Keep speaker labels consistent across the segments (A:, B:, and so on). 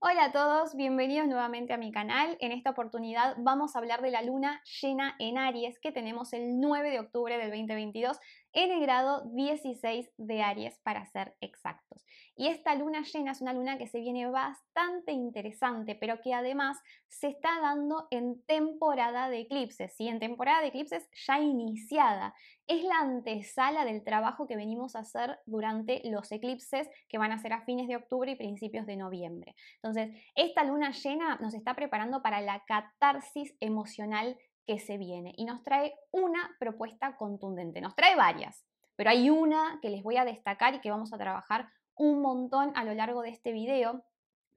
A: Hola a todos, bienvenidos nuevamente a mi canal. En esta oportunidad vamos a hablar de la luna llena en Aries que tenemos el 9 de octubre del 2022 en el grado 16 de Aries para ser exactos. Y esta luna llena es una luna que se viene bastante interesante, pero que además se está dando en temporada de eclipses, Y en temporada de eclipses ya iniciada. Es la antesala del trabajo que venimos a hacer durante los eclipses que van a ser a fines de octubre y principios de noviembre. Entonces, esta luna llena nos está preparando para la catarsis emocional que se viene y nos trae una propuesta contundente. Nos trae varias, pero hay una que les voy a destacar y que vamos a trabajar un montón a lo largo de este video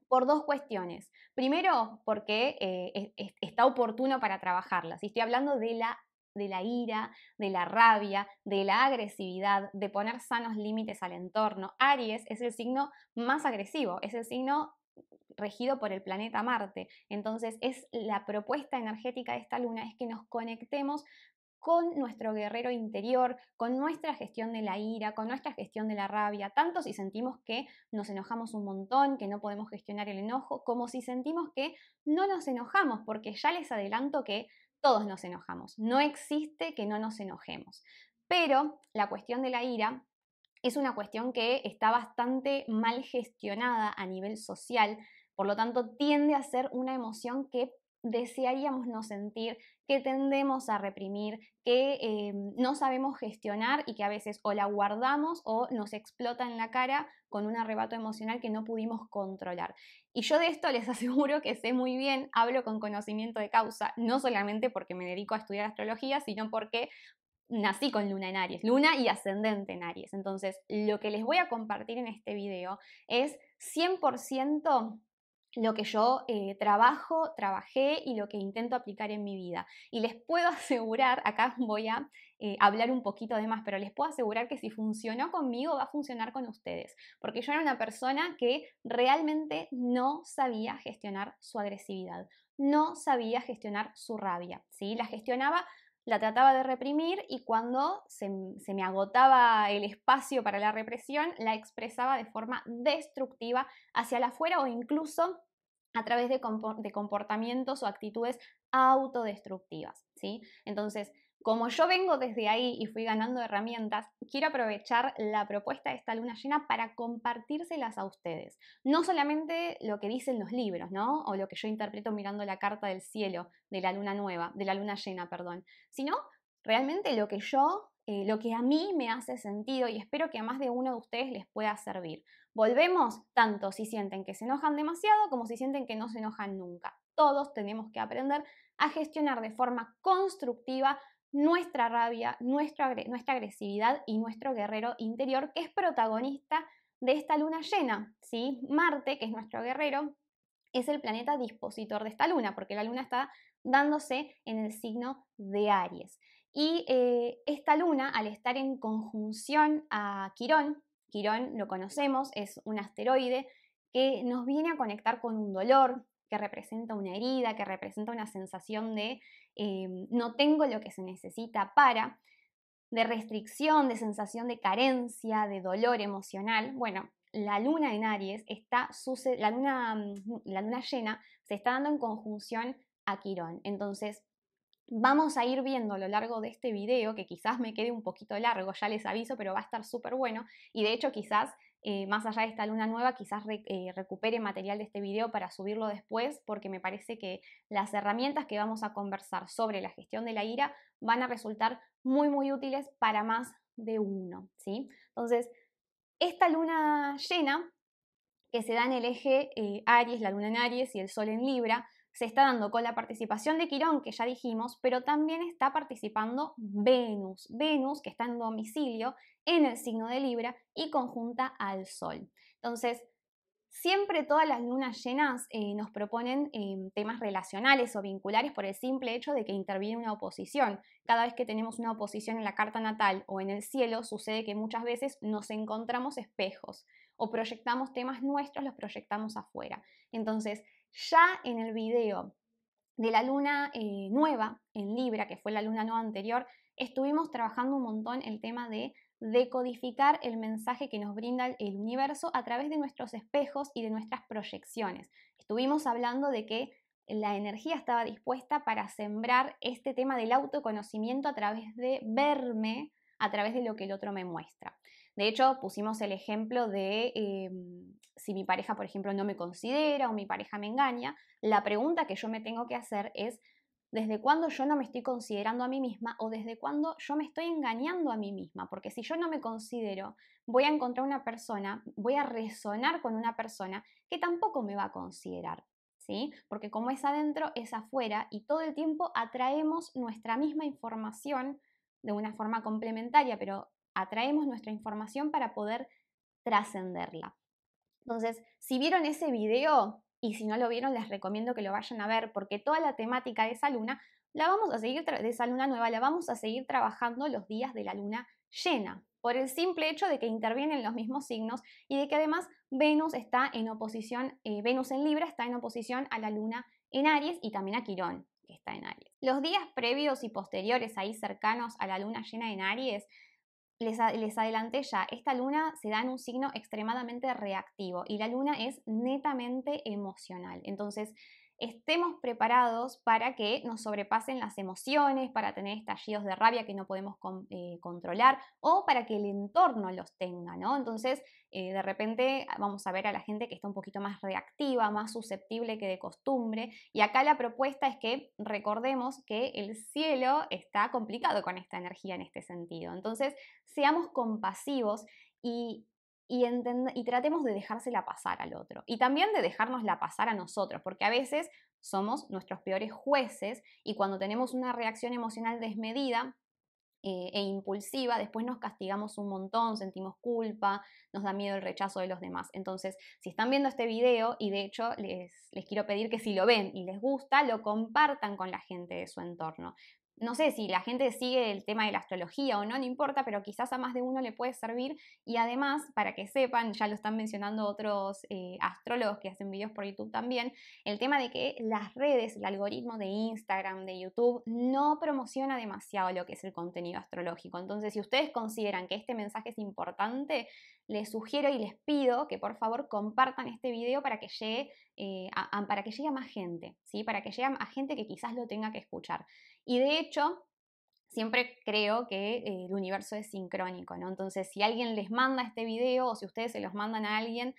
A: por dos cuestiones. Primero, porque eh, e-, e-, está oportuno para trabajarlas. Y estoy hablando de la, de la ira, de la rabia, de la agresividad, de poner sanos límites al entorno. Aries es el signo más agresivo, es el signo regido por el planeta Marte. Entonces, es la propuesta energética de esta luna es que nos conectemos con nuestro guerrero interior, con nuestra gestión de la ira, con nuestra gestión de la rabia, tanto si sentimos que nos enojamos un montón, que no podemos gestionar el enojo, como si sentimos que no nos enojamos, porque ya les adelanto que todos nos enojamos, no existe que no nos enojemos. Pero la cuestión de la ira es una cuestión que está bastante mal gestionada a nivel social, por lo tanto tiende a ser una emoción que desearíamos no sentir, que tendemos a reprimir, que eh, no sabemos gestionar y que a veces o la guardamos o nos explota en la cara con un arrebato emocional que no pudimos controlar. Y yo de esto les aseguro que sé muy bien, hablo con conocimiento de causa, no solamente porque me dedico a estudiar astrología, sino porque nací con luna en Aries, luna y ascendente en Aries. Entonces, lo que les voy a compartir en este video es 100% lo que yo eh, trabajo, trabajé y lo que intento aplicar en mi vida. Y les puedo asegurar, acá voy a eh, hablar un poquito de más, pero les puedo asegurar que si funcionó conmigo, va a funcionar con ustedes. Porque yo era una persona que realmente no sabía gestionar su agresividad, no sabía gestionar su rabia, ¿sí? La gestionaba la trataba de reprimir y cuando se, me agotaba el espacio para la represión, la expresaba de forma destructiva hacia la afuera o incluso a través de, comportamientos o actitudes autodestructivas. ¿sí? Entonces, como yo vengo desde ahí y fui ganando herramientas, quiero aprovechar la propuesta de esta luna llena para compartírselas a ustedes. No solamente lo que dicen los libros, ¿no? O lo que yo interpreto mirando la carta del cielo de la luna nueva, de la luna llena, perdón, sino realmente lo que yo, eh, lo que a mí me hace sentido y espero que a más de uno de ustedes les pueda servir. Volvemos tanto si sienten que se enojan demasiado como si sienten que no se enojan nunca. Todos tenemos que aprender a gestionar de forma constructiva nuestra rabia, nuestra, agresividad y nuestro guerrero interior, que es protagonista de esta luna llena. ¿sí? Marte, que es nuestro guerrero, es el planeta dispositor de esta luna, porque la luna está dándose en el signo de Aries. Y eh, esta luna, al estar en conjunción a Quirón, Quirón lo conocemos, es un asteroide que nos viene a conectar con un dolor, que representa una herida, que representa una sensación de Em, no tengo lo que se necesita para, de restricción, de sensación de carencia, de dolor emocional. Bueno, la luna en Aries está, la luna, mm, la luna llena se está dando en conjunción a Quirón. Entonces, vamos a ir viendo a lo largo de este video, que quizás me quede un poquito largo, ya les aviso, pero va a estar súper bueno. Y de hecho, quizás eh, más allá de esta luna nueva, quizás eh, recupere material de este video para subirlo después, porque me parece que las herramientas que vamos a conversar sobre la gestión de la ira van a resultar muy, muy útiles para más de uno, ¿sí? Entonces, esta luna llena, que se da en el eje eh, Aries, la luna en Aries y el Sol en Libra, se está dando con la participación de Quirón, que ya dijimos, pero también está participando Venus. Venus, que está en domicilio en el signo de Libra y conjunta al Sol. Entonces, siempre todas las lunas llenas eh, nos proponen em, temas relacionales o vinculares por el simple hecho de que interviene una oposición. Cada vez que tenemos una oposición en la carta natal o en el cielo, sucede que muchas veces nos encontramos espejos o proyectamos temas nuestros, los proyectamos afuera. Entonces, ya en el video de la luna eh, nueva en Libra, que fue la luna nueva anterior, estuvimos trabajando un montón el tema de decodificar el mensaje que nos brinda el universo a través de nuestros espejos y de nuestras proyecciones. Estuvimos hablando de que la energía estaba dispuesta para sembrar este tema del autoconocimiento a través de verme, a través de lo que el otro me muestra. De hecho, pusimos el ejemplo de em, si mi pareja, por ejemplo, no me considera o mi pareja me engaña, la pregunta que yo me tengo que hacer es, ¿desde cuándo yo no me estoy considerando a mí misma o desde cuándo yo me estoy engañando a mí misma? Porque si yo no me considero, voy a encontrar una persona, voy a resonar con una persona que tampoco me va a considerar. ¿Sí? Porque como es adentro, es afuera y todo el tiempo atraemos nuestra misma información de una forma complementaria, pero atraemos nuestra información para poder trascenderla. Entonces, si vieron ese video y si no lo vieron, les recomiendo que lo vayan a ver porque toda la temática de esa luna la vamos a seguir de esa luna nueva la vamos a seguir trabajando los días de la luna llena, por el simple hecho de que intervienen los mismos signos y de que además Venus está en oposición, eh, Venus en Libra está en oposición a la luna en Aries y también a Quirón, que está en Aries. Los días previos y posteriores ahí cercanos a la luna llena en Aries les, adelanté ya, esta luna se da en un signo extremadamente reactivo y la luna es netamente emocional. Entonces, estemos preparados para que nos sobrepasen las emociones, para tener estallidos de rabia que no podemos eh, controlar o para que el entorno los tenga, ¿no? Entonces, eh, de repente vamos a ver a la gente que está un poquito más reactiva, más susceptible que de costumbre. Y acá la propuesta es que recordemos que el cielo está complicado con esta energía en este sentido. Entonces, seamos compasivos y y, tratemos de dejársela pasar al otro y también de dejárnosla pasar a nosotros, porque a veces somos nuestros peores jueces y cuando tenemos una reacción emocional desmedida, eh, e impulsiva, después nos castigamos un montón, sentimos culpa, nos da miedo el rechazo de los demás. Entonces, si están viendo este video, y de hecho les, les quiero pedir que si lo ven y les gusta, lo compartan con la gente de su entorno, no sé si la gente sigue el tema de la astrología o no, no importa, pero quizás a más de uno le puede servir. Y además, para que sepan, ya lo están mencionando otros eh, astrólogos que hacen videos por YouTube también, el tema de que las redes, el algoritmo de Instagram, de YouTube, no promociona demasiado lo que es el contenido astrológico. Entonces, si ustedes consideran que este mensaje es importante, les sugiero y les pido que por favor compartan este video para que llegue, eh, a, para que llegue más gente, ¿sí? para que llegue a gente que quizás lo tenga que escuchar. Y de hecho, siempre creo que el universo es sincrónico, ¿no? Entonces, si alguien les manda este video o si ustedes se los mandan a alguien,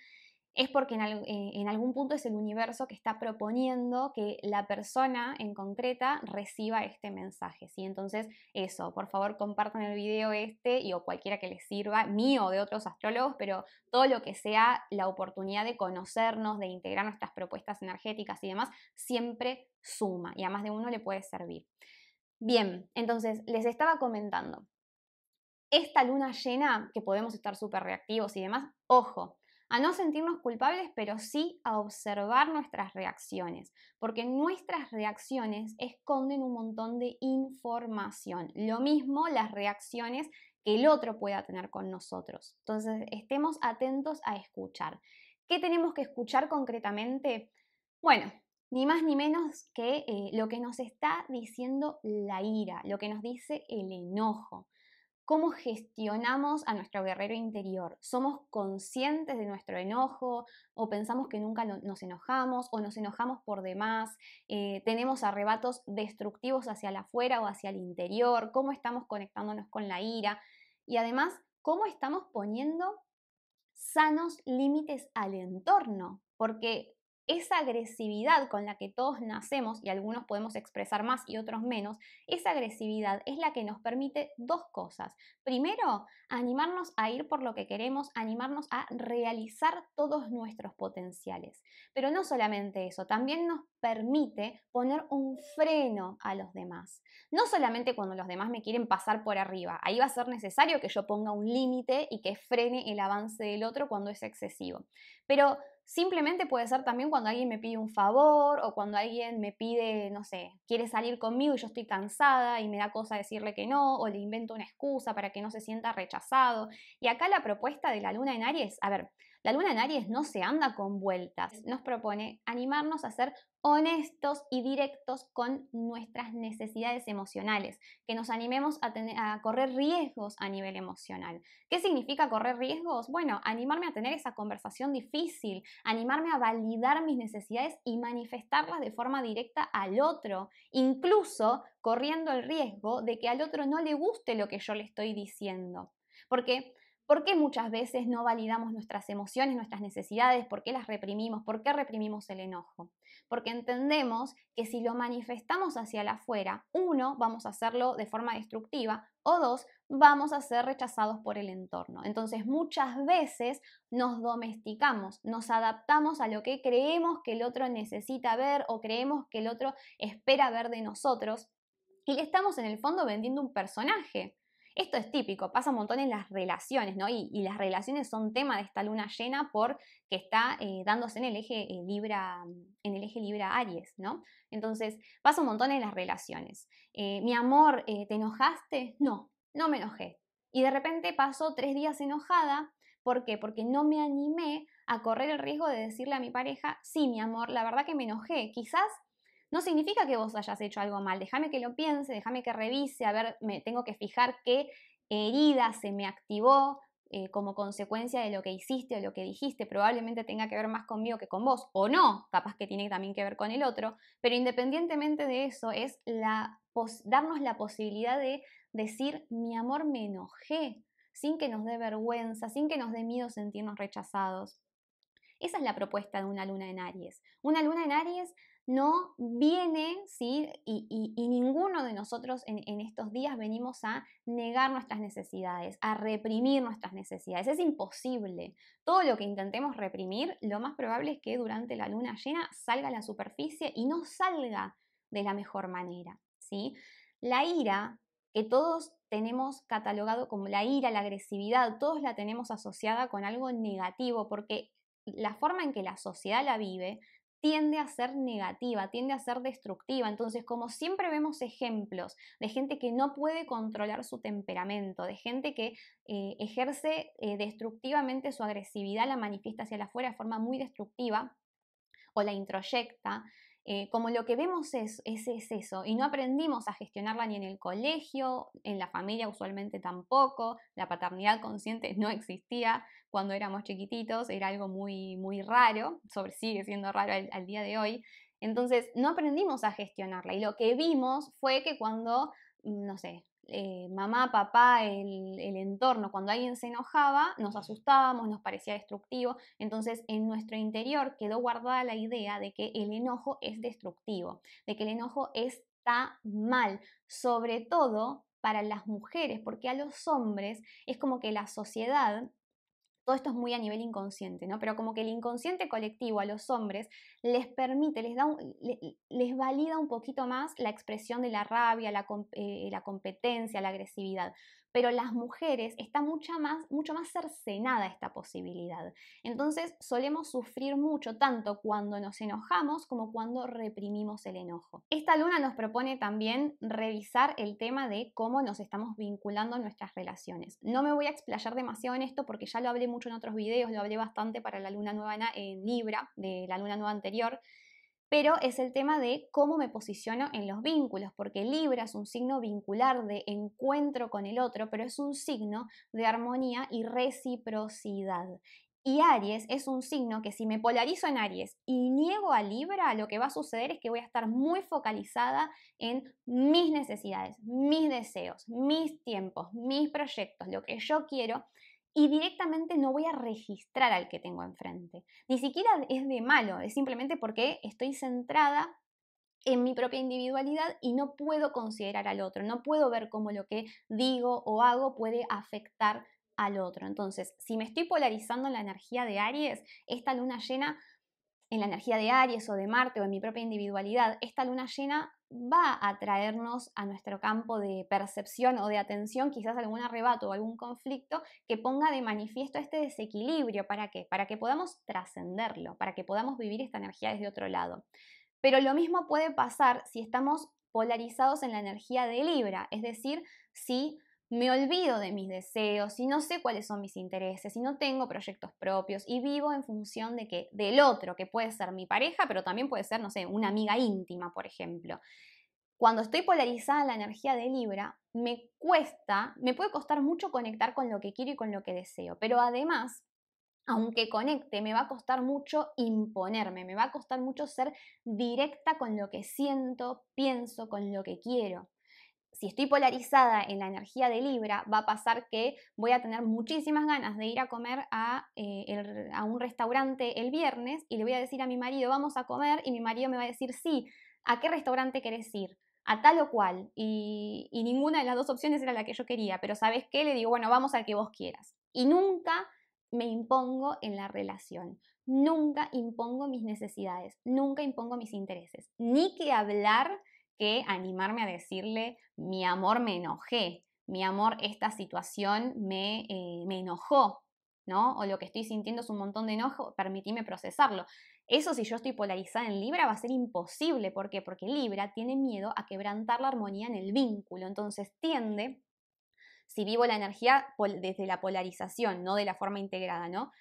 A: es porque eh, en, algún punto es el universo que está proponiendo que la persona en concreta reciba este mensaje, ¿sí? Entonces, eso, por favor compartan el video este y o cualquiera que les sirva, mío o de otros astrólogos, pero todo lo que sea la oportunidad de conocernos, de integrar nuestras propuestas energéticas y demás, siempre suma y a más de uno le puede servir. Bien, entonces les estaba comentando, esta luna llena, que podemos estar súper reactivos y demás, ojo, a no sentirnos culpables, pero sí a observar nuestras reacciones, porque nuestras reacciones esconden un montón de información. Lo mismo las reacciones que el otro pueda tener con nosotros. Entonces, estemos atentos a escuchar. ¿Qué tenemos que escuchar concretamente? Bueno, ni más ni menos que eh, lo que nos está diciendo la ira, lo que nos dice el enojo cómo gestionamos a nuestro guerrero interior. ¿Somos conscientes de nuestro enojo o pensamos que nunca nos enojamos o nos enojamos por demás? Eh, ¿Tenemos arrebatos destructivos hacia la afuera o hacia el interior? ¿Cómo estamos conectándonos con la ira? Y además, ¿cómo estamos poniendo sanos límites al entorno? Porque esa agresividad con la que todos nacemos, y algunos podemos expresar más y otros menos, esa agresividad es la que nos permite dos cosas. Primero, animarnos a ir por lo que queremos, animarnos a realizar todos nuestros potenciales. Pero no solamente eso, también nos permite poner un freno a los demás. No solamente cuando los demás me quieren pasar por arriba, ahí va a ser necesario que yo ponga un límite y que frene el avance del otro cuando es excesivo. Pero Simplemente puede ser también cuando alguien me pide un favor o cuando alguien me pide, no sé, quiere salir conmigo y yo estoy cansada y me da cosa decirle que no o le invento una excusa para que no se sienta rechazado. Y acá la propuesta de la luna en Aries, a ver, la luna en Aries no se anda con vueltas, nos propone animarnos a ser honestos y directos con nuestras necesidades emocionales, que nos animemos a, a, correr riesgos a nivel emocional. ¿Qué significa correr riesgos? Bueno, animarme a tener esa conversación difícil, animarme a validar mis necesidades y manifestarlas de forma directa al otro, incluso corriendo el riesgo de que al otro no le guste lo que yo le estoy diciendo. Porque ¿Por qué muchas veces no validamos nuestras emociones, nuestras necesidades? ¿Por qué las reprimimos? ¿Por qué reprimimos el enojo? Porque entendemos que si lo manifestamos hacia el afuera, uno, vamos a hacerlo de forma destructiva o dos, vamos a ser rechazados por el entorno. Entonces muchas veces nos domesticamos, nos adaptamos a lo que creemos que el otro necesita ver o creemos que el otro espera ver de nosotros y le estamos en el fondo vendiendo un personaje esto es típico, pasa un montón en las relaciones, ¿no? Y, las relaciones son tema de esta luna llena porque está eh, dándose en el eje eh, Libra, mm, en el eje Libra Aries, ¿no? Entonces, pasa un montón en las relaciones. Eh, mi amor, ¿te enojaste? No, no me enojé. Y de repente pasó tres días enojada. ¿Por qué? Porque no me animé a correr el riesgo de decirle a mi pareja, sí, mi amor, la verdad que me enojé. Quizás no significa que vos hayas hecho algo mal. Déjame que lo piense, déjame que revise, a ver, me tengo que fijar qué herida se me activó eh, como consecuencia de lo que hiciste o lo que dijiste. Probablemente tenga que ver más conmigo que con vos, o no, capaz que tiene también que ver con el otro, pero independientemente de eso es la, darnos la posibilidad de decir, mi amor, me enojé, sin que nos dé vergüenza, sin que nos dé miedo sentirnos rechazados. Esa es la propuesta de una luna en Aries. Una luna en Aries no viene, ¿sí? Y, ninguno de nosotros en, en, estos días venimos a negar nuestras necesidades, a reprimir nuestras necesidades. Es imposible. Todo lo que intentemos reprimir, lo más probable es que durante la luna llena salga a la superficie y no salga de la mejor manera, ¿sí? La ira, que todos tenemos catalogado como la ira, la agresividad, todos la tenemos asociada con algo negativo, porque la forma en que la sociedad la vive tiende a ser negativa, tiende a ser destructiva. Entonces, como siempre vemos ejemplos de gente que no puede controlar su temperamento, de gente que eh, ejerce eh, destructivamente su agresividad, la manifiesta hacia afuera de forma muy destructiva o la introyecta, eh, como lo que vemos es, es, eso, y no aprendimos a gestionarla ni en el colegio, en la familia usualmente tampoco, la paternidad consciente no existía, cuando éramos chiquititos, era algo muy, muy raro, sobre, sigue siendo raro al, día de hoy. Entonces, no aprendimos a gestionarla y lo que vimos fue que cuando, mm, no sé, eh, mamá, papá, el, el, entorno, cuando alguien se enojaba, nos asustábamos, nos parecía destructivo. Entonces, en nuestro interior quedó guardada la idea de que el enojo es destructivo, de que el enojo está mal, sobre todo para las mujeres, porque a los hombres es como que la sociedad todo esto es muy a nivel inconsciente, ¿no? Pero como que el inconsciente colectivo a los hombres les permite, les, da les, valida un poquito más la expresión de la rabia, la eh, competencia, la agresividad pero las mujeres está mucha más, mucho más cercenada esta posibilidad. Entonces solemos sufrir mucho, tanto cuando nos enojamos como cuando reprimimos el enojo. Esta luna nos propone también revisar el tema de cómo nos estamos vinculando en nuestras relaciones. No me voy a explayar demasiado en esto porque ya lo hablé mucho en otros videos, lo hablé bastante para la luna nueva en Libra, de la luna nueva anterior pero es el tema de cómo me posiciono en los vínculos, porque Libra es un signo vincular de encuentro con el otro, pero es un signo de armonía y reciprocidad. Y Aries es un signo que si me polarizo en Aries y niego a Libra, lo que va a suceder es que voy a estar muy focalizada en mis necesidades, mis deseos, mis tiempos, mis proyectos, lo que yo quiero, y directamente no voy a registrar al que tengo enfrente. Ni siquiera es de malo, es simplemente porque estoy centrada en mi propia individualidad y no puedo considerar al otro, no puedo ver cómo lo que digo o hago puede afectar al otro. Entonces, si me estoy polarizando en la energía de Aries, esta luna llena, en la energía de Aries o de Marte o en mi propia individualidad, esta luna llena va a traernos a nuestro campo de percepción o de atención quizás algún arrebato o algún conflicto que ponga de manifiesto este desequilibrio. ¿Para qué? Para que podamos trascenderlo, para que podamos vivir esta energía desde otro lado. Pero lo mismo puede pasar si estamos polarizados en la energía de Libra, es decir, si me olvido de mis deseos y no sé cuáles son mis intereses y no tengo proyectos propios y vivo en función de que del otro, que puede ser mi pareja, pero también puede ser, no sé, una amiga íntima, por ejemplo. Cuando estoy polarizada la energía de Libra, me cuesta, me puede costar mucho conectar con lo que quiero y con lo que deseo, pero además aunque conecte, me va a costar mucho imponerme, me va a costar mucho ser directa con lo que siento, pienso, con lo que quiero si estoy polarizada en la energía de Libra, va a pasar que voy a tener muchísimas ganas de ir a comer eh, a, un restaurante el viernes y le voy a decir a mi marido, vamos a comer, y mi marido me va a decir, sí, ¿a qué restaurante querés ir? A tal o cual. Y, y ninguna de las dos opciones era la que yo quería, pero ¿sabes qué? Le digo, bueno, vamos al que vos quieras. Y nunca me impongo en la relación. Nunca impongo mis necesidades, nunca impongo mis intereses. Ni que hablar que animarme a decirle, mi amor me enojé, mi amor esta situación me, eh, me enojó, ¿no? O lo que estoy sintiendo es un montón de enojo, permitime procesarlo. Eso si yo estoy polarizada en Libra va a ser imposible. ¿Por qué? Porque Libra tiene miedo a quebrantar la armonía en el vínculo. Entonces tiende, si vivo la energía desde la polarización, no de la forma integrada, ¿no?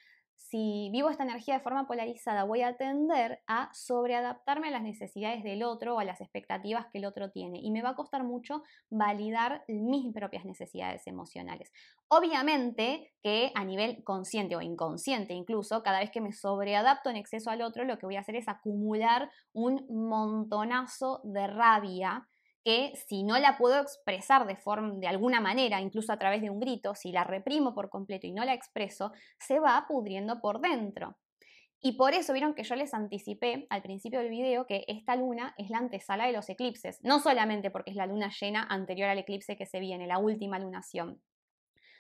A: si vivo esta energía de forma polarizada, voy a tender a sobreadaptarme a las necesidades del otro o a las expectativas que el otro tiene y me va a costar mucho validar mis propias necesidades emocionales. Obviamente que a nivel consciente o inconsciente incluso, cada vez que me sobreadapto en exceso al otro, lo que voy a hacer es acumular un montonazo de rabia que si no la puedo expresar de, forma, de alguna manera, incluso a través de un grito, si la reprimo por completo y no la expreso, se va pudriendo por dentro. Y por eso vieron que yo les anticipé al principio del video que esta luna es la antesala de los eclipses, no solamente porque es la luna llena anterior al eclipse que se viene, la última lunación,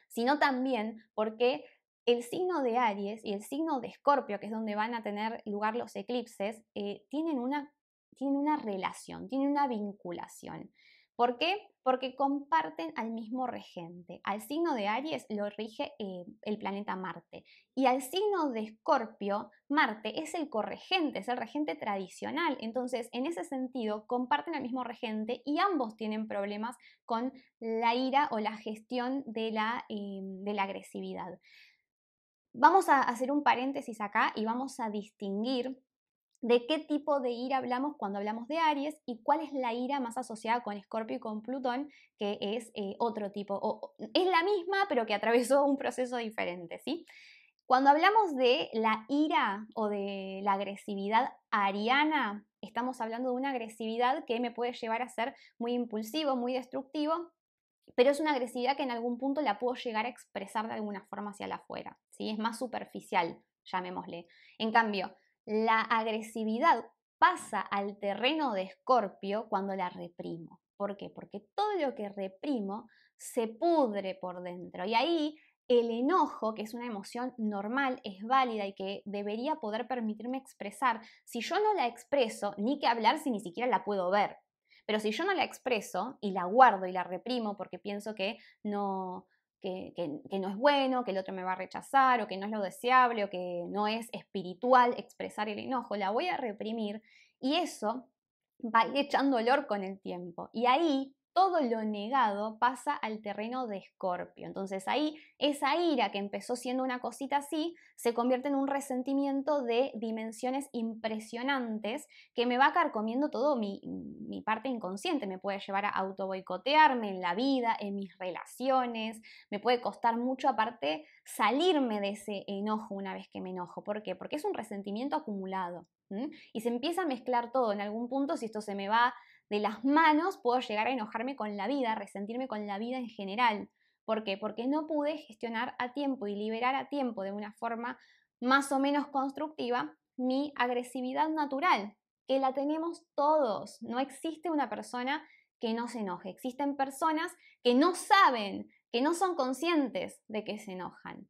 A: sino también porque el signo de Aries y el signo de Escorpio, que es donde van a tener lugar los eclipses, eh, tienen una tiene una relación, tiene una vinculación. ¿Por qué? Porque comparten al mismo regente. Al signo de Aries lo rige eh, el planeta Marte. Y al signo de Escorpio, Marte es el corregente, es el regente tradicional. Entonces, en ese sentido, comparten al mismo regente y ambos tienen problemas con la ira o la gestión de la, eh, de la agresividad. Vamos a hacer un paréntesis acá y vamos a distinguir de qué tipo de ira hablamos cuando hablamos de Aries y cuál es la ira más asociada con Escorpio y con Plutón, que es eh, otro tipo, o, es la misma, pero que atravesó un proceso diferente, ¿sí? Cuando hablamos de la ira o de la agresividad ariana, estamos hablando de una agresividad que me puede llevar a ser muy impulsivo, muy destructivo, pero es una agresividad que en algún punto la puedo llegar a expresar de alguna forma hacia afuera, ¿sí? Es más superficial, llamémosle. En cambio, la agresividad pasa al terreno de escorpio cuando la reprimo. ¿Por qué? Porque todo lo que reprimo se pudre por dentro y ahí el enojo, que es una emoción normal, es válida y que debería poder permitirme expresar. Si yo no la expreso, ni que hablar si ni siquiera la puedo ver. Pero si yo no la expreso y la guardo y la reprimo porque pienso que no, que, no es bueno, que el otro me va a rechazar o que no es lo deseable o que no es espiritual expresar el enojo, la voy a reprimir y eso va a ir echando olor con el tiempo. Y ahí todo lo negado pasa al terreno de Escorpio. Entonces ahí esa ira que empezó siendo una cosita así se convierte en un resentimiento de dimensiones impresionantes que me va a carcomiendo todo mi, parte inconsciente. Me puede llevar a auto boicotearme en la vida, en mis relaciones. Me puede costar mucho aparte salirme de ese enojo una vez que me enojo. ¿Por qué? Porque es un resentimiento acumulado. Y se empieza a mezclar todo. En algún punto, si esto se me va de las manos puedo llegar a enojarme con la vida, resentirme con la vida en general. ¿Por qué? Porque no pude gestionar a tiempo y liberar a tiempo de una forma más o menos constructiva mi agresividad natural, que la tenemos todos. No existe una persona que no se enoje. Existen personas que no saben, que no son conscientes de que se enojan.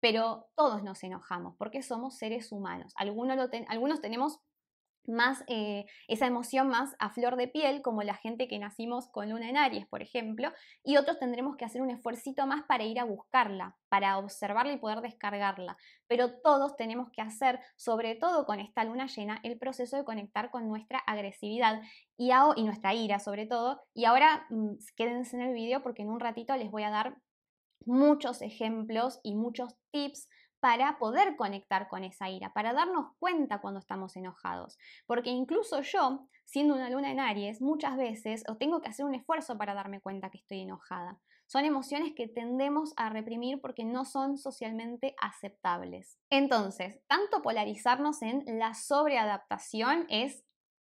A: Pero todos nos enojamos porque somos seres humanos. Algunos, algunos tenemos más eh, esa emoción más a flor de piel, como la gente que nacimos con luna en Aries, por ejemplo, y otros tendremos que hacer un esfuerzo más para ir a buscarla, para observarla y poder descargarla. Pero todos tenemos que hacer, sobre todo con esta luna llena, el proceso de conectar con nuestra agresividad y, y nuestra ira, sobre todo. Y ahora mm, quédense en el video porque en un ratito les voy a dar muchos ejemplos y muchos tips para poder conectar con esa ira, para darnos cuenta cuando estamos enojados. Porque incluso yo, siendo una luna en Aries, muchas veces o tengo que hacer un esfuerzo para darme cuenta que estoy enojada. Son emociones que tendemos a reprimir porque no son socialmente aceptables. Entonces, tanto polarizarnos en la sobreadaptación es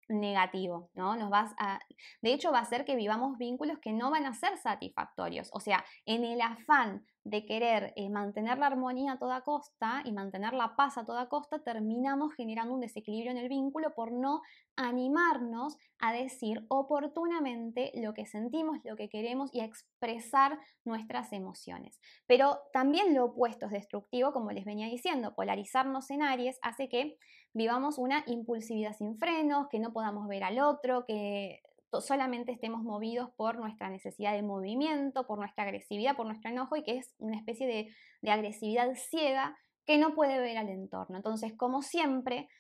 A: negativo, ¿no? Nos vas a, de hecho, va a ser que vivamos vínculos que no van a ser satisfactorios. O sea, en el afán de querer eh, mantener la armonía a toda costa y mantener la paz a toda costa, terminamos generando un desequilibrio en el vínculo por no animarnos a decir oportunamente lo que sentimos, lo que queremos y a expresar nuestras emociones. Pero también lo opuesto es destructivo, como les venía diciendo, polarizarnos en Aries hace que vivamos una impulsividad sin frenos, que no podamos ver al otro, que solamente estemos movidos por nuestra necesidad de movimiento, por nuestra agresividad, por nuestro enojo y que es una especie de, agresividad ciega que no puede ver al entorno. Entonces, como siempre,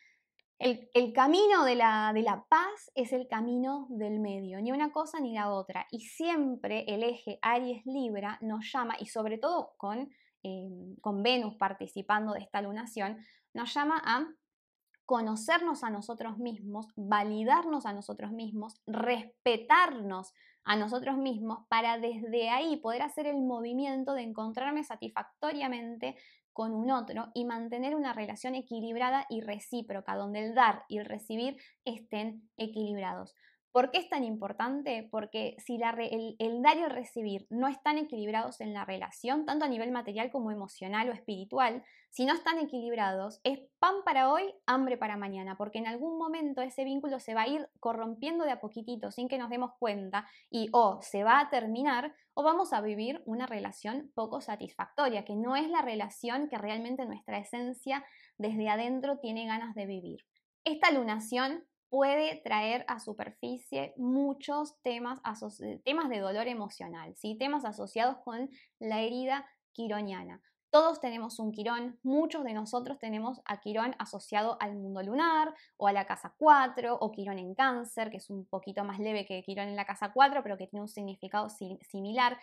A: el, camino de la, paz es el camino del medio, ni una cosa ni la otra. Y siempre el eje Aries-Libra nos llama, y sobre todo con, eh, con Venus participando de esta lunación, nos llama a conocernos a nosotros mismos, validarnos a nosotros mismos, respetarnos a nosotros mismos para desde ahí poder hacer el movimiento de encontrarme satisfactoriamente con un otro y mantener una relación equilibrada y recíproca, donde el dar y el recibir estén equilibrados. ¿Por qué es tan importante? Porque si el, el, dar y el recibir no están equilibrados en la relación, tanto a nivel material como emocional o espiritual, si no están equilibrados, es pan para hoy, hambre para mañana, porque en algún momento ese vínculo se va a ir corrompiendo de a poquitito sin que nos demos cuenta y o se va a terminar o vamos a vivir una relación poco satisfactoria, que no es la relación que realmente nuestra esencia desde adentro tiene ganas de vivir. Esta lunación puede traer a superficie muchos temas, eh, temas de dolor emocional, ¿sí? temas asociados con la herida quironiana. Todos tenemos un quirón, muchos de nosotros tenemos a quirón asociado al mundo lunar o a la casa 4 o quirón en cáncer, que es un poquito más leve que quirón en la casa 4, pero que tiene un significado similar.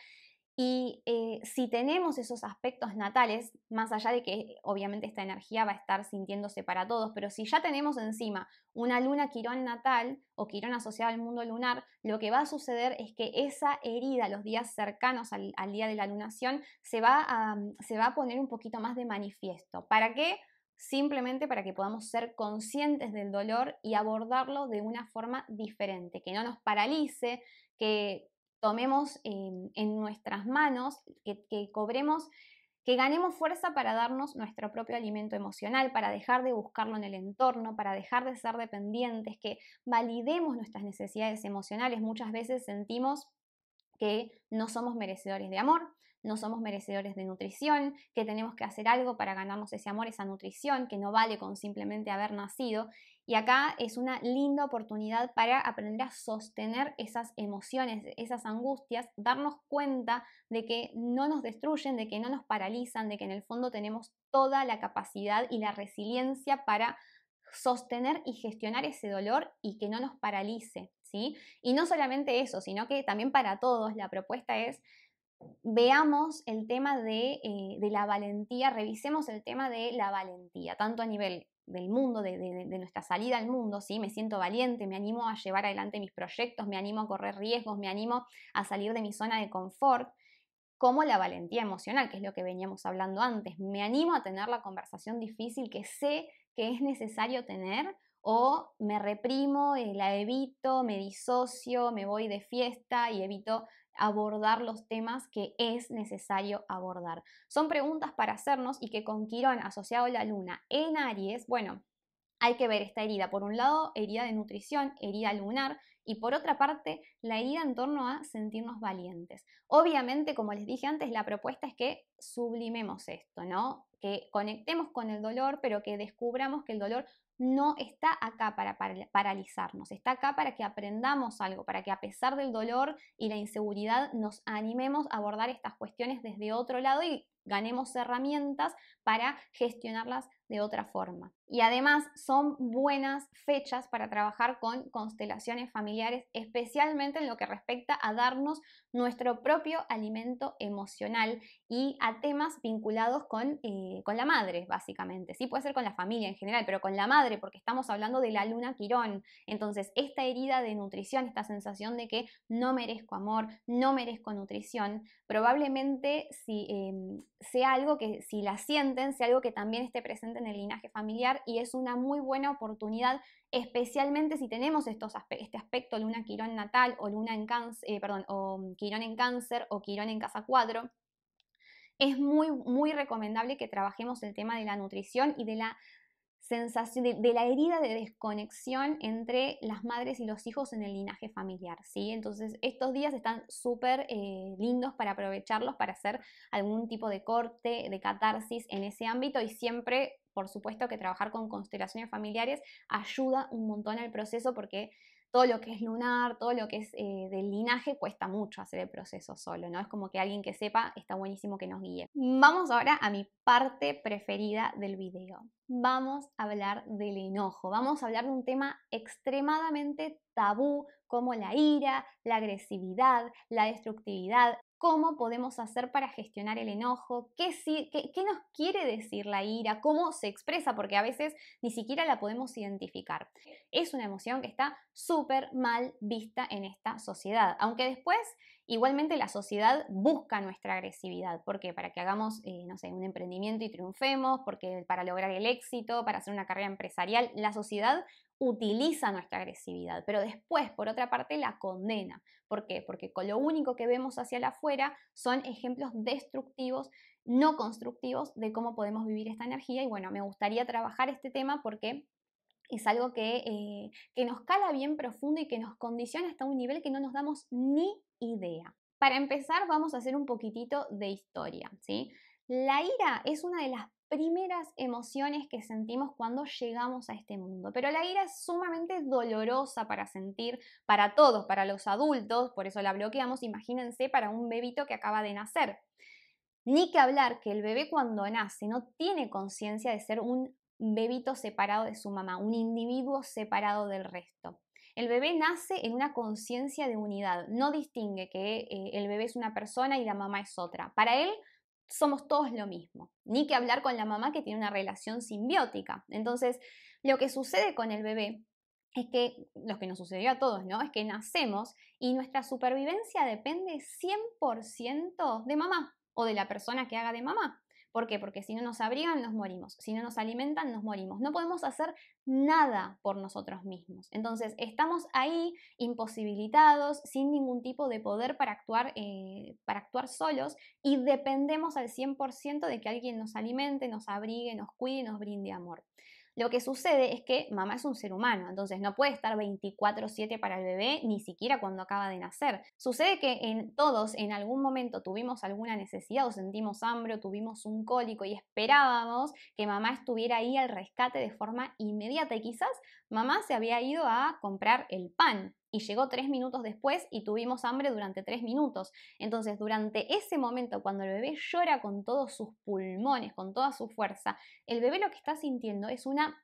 A: Y eh, si tenemos esos aspectos natales, más allá de que obviamente esta energía va a estar sintiéndose para todos, pero si ya tenemos encima una luna quirón natal o quirón asociada al mundo lunar, lo que va a suceder es que esa herida, los días cercanos al, día de la lunación, se va, a, mm, se va a poner un poquito más de manifiesto. ¿Para qué? Simplemente para que podamos ser conscientes del dolor y abordarlo de una forma diferente, que no nos paralice, que tomemos en, nuestras manos, que cobremos que ganemos fuerza para darnos nuestro propio alimento emocional, para dejar de buscarlo en el entorno, para dejar de ser dependientes, que validemos nuestras necesidades emocionales. Muchas veces sentimos que no somos merecedores de amor, no somos merecedores de nutrición, que tenemos que hacer algo para ganarnos ese amor, esa nutrición, que no vale con simplemente haber nacido. Y acá es una linda oportunidad para aprender a sostener esas emociones, esas angustias, darnos cuenta de que no nos destruyen, de que no nos paralizan, de que en el fondo tenemos toda la capacidad y la resiliencia para sostener y gestionar ese dolor y que no nos paralice, ¿sí? Y no solamente eso, sino que también para todos la propuesta es veamos el tema de, eh, de, la valentía, revisemos el tema de la valentía, tanto a nivel del mundo, de, de, nuestra salida al mundo, ¿sí? Me siento valiente, me animo a llevar adelante mis proyectos, me animo a correr riesgos, me animo a salir de mi zona de confort, como la valentía emocional, que es lo que veníamos hablando antes. Me animo a tener la conversación difícil que sé que es necesario tener o me reprimo, eh, la evito, me disocio, me voy de fiesta y evito abordar los temas que es necesario abordar. Son preguntas para hacernos y que con Quirón asociado a la luna en Aries, bueno, hay que ver esta herida. Por un lado, herida de nutrición, herida lunar, y por otra parte, la herida en torno a sentirnos valientes. Obviamente, como les dije antes, la propuesta es que sublimemos esto, ¿no? Que conectemos con el dolor, pero que descubramos que el dolor no está acá para paralizarnos, está acá para que aprendamos algo, para que a pesar del dolor y la inseguridad nos animemos a abordar estas cuestiones desde otro lado y ganemos herramientas para gestionarlas de otra forma. Y además son buenas fechas para trabajar con constelaciones familiares, especialmente en lo que respecta a darnos nuestro propio alimento emocional y a temas vinculados eh, con, la madre, básicamente. Sí, puede ser con la familia en general, pero con la madre, porque estamos hablando de la luna Quirón. Entonces, esta herida de nutrición, esta sensación de que no merezco amor, no merezco nutrición, probablemente si, em, sea algo que si la sienten, sea algo que también esté presente en el linaje familiar y es una muy buena oportunidad, especialmente si tenemos estos este aspecto luna quirón natal o luna en cáncer, eh, perdón, o mm, quirón en cáncer o quirón en casa 4. Es muy, muy recomendable que trabajemos el tema de la nutrición y de la sensación, de, la herida de desconexión entre las madres y los hijos en el linaje familiar, ¿sí? Entonces, estos días están súper eh, lindos para aprovecharlos, para hacer algún tipo de corte, de catarsis en ese ámbito y siempre por supuesto que trabajar con constelaciones familiares ayuda un montón al proceso porque todo lo que es lunar, todo lo que es eh, del linaje, cuesta mucho hacer el proceso solo, ¿no? Es como que alguien que sepa, está buenísimo que nos guíe. Vamos ahora a mi parte preferida del video. Vamos a hablar del enojo, vamos a hablar de un tema extremadamente tabú como la ira, la agresividad, la destructividad, cómo podemos hacer para gestionar el enojo, qué, nos quiere decir la ira, cómo se expresa, porque a veces ni siquiera la podemos identificar. Es una emoción que está súper mal vista en esta sociedad, aunque después igualmente la sociedad busca nuestra agresividad, porque para que hagamos, eh, no sé, un emprendimiento y triunfemos, porque para lograr el éxito, para hacer una carrera empresarial, la sociedad utiliza nuestra agresividad, pero después, por otra parte, la condena. ¿Por qué? Porque con lo único que vemos hacia la afuera son ejemplos destructivos, no constructivos, de cómo podemos vivir esta energía. Y bueno, me gustaría trabajar este tema porque es algo que, eh, nos cala bien profundo y que nos condiciona hasta un nivel que no nos damos ni idea. Para empezar, vamos a hacer un poquitito de historia, ¿sí? La ira es una de las primeras emociones que sentimos cuando llegamos a este mundo. Pero la ira es sumamente dolorosa para sentir, para todos, para los adultos, por eso la bloqueamos, imagínense, para un bebito que acaba de nacer. Ni que hablar que el bebé cuando nace no tiene conciencia de ser un bebito separado de su mamá, un individuo separado del resto. El bebé nace en una conciencia de unidad, no distingue que eh, el bebé es una persona y la mamá es otra. Para él, somos todos lo mismo. Ni que hablar con la mamá que tiene una relación simbiótica. Entonces, lo que sucede con el bebé es que, lo que nos sucedió a todos, ¿no? Es que nacemos y nuestra supervivencia depende 100% de mamá o de la persona que haga de mamá. ¿Por qué? Porque si no nos abrigan, nos morimos. Si no nos alimentan, nos morimos. No podemos hacer nada por nosotros mismos. Entonces, estamos ahí imposibilitados, sin ningún tipo de poder para actuar, eh, para actuar solos y dependemos al 100% de que alguien nos alimente, nos abrigue, nos cuide, nos brinde amor. Lo que sucede es que mamá es un ser humano, entonces no puede estar 24/7 para el bebé, ni siquiera cuando acaba de nacer. Sucede que en todos en algún momento tuvimos alguna necesidad o sentimos hambre o tuvimos un cólico y esperábamos que mamá estuviera ahí al rescate de forma inmediata y quizás mamá se había ido a comprar el pan y llegó tres minutos después y tuvimos hambre durante tres minutos. Entonces, durante ese momento, cuando el bebé llora con todos sus pulmones, con toda su fuerza, el bebé lo que está sintiendo es una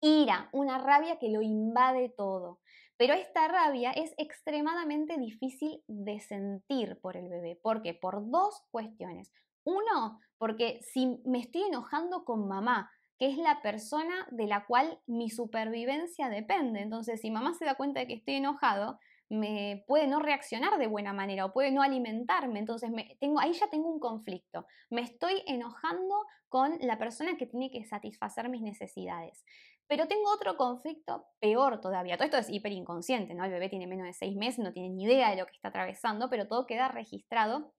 A: ira, una rabia que lo invade todo. Pero esta rabia es extremadamente difícil de sentir por el bebé. ¿Por qué? Por dos cuestiones. Uno, porque si me estoy enojando con mamá, que es la persona de la cual mi supervivencia depende. Entonces, si mamá se da cuenta de que estoy enojado, me puede no reaccionar de buena manera o puede no alimentarme. Entonces, me, tengo, ahí ya tengo un conflicto. Me estoy enojando con la persona que tiene que satisfacer mis necesidades. Pero tengo otro conflicto peor todavía. Todo esto es hiperinconsciente, ¿no? El bebé tiene menos de seis meses, no tiene ni idea de lo que está atravesando, pero todo queda registrado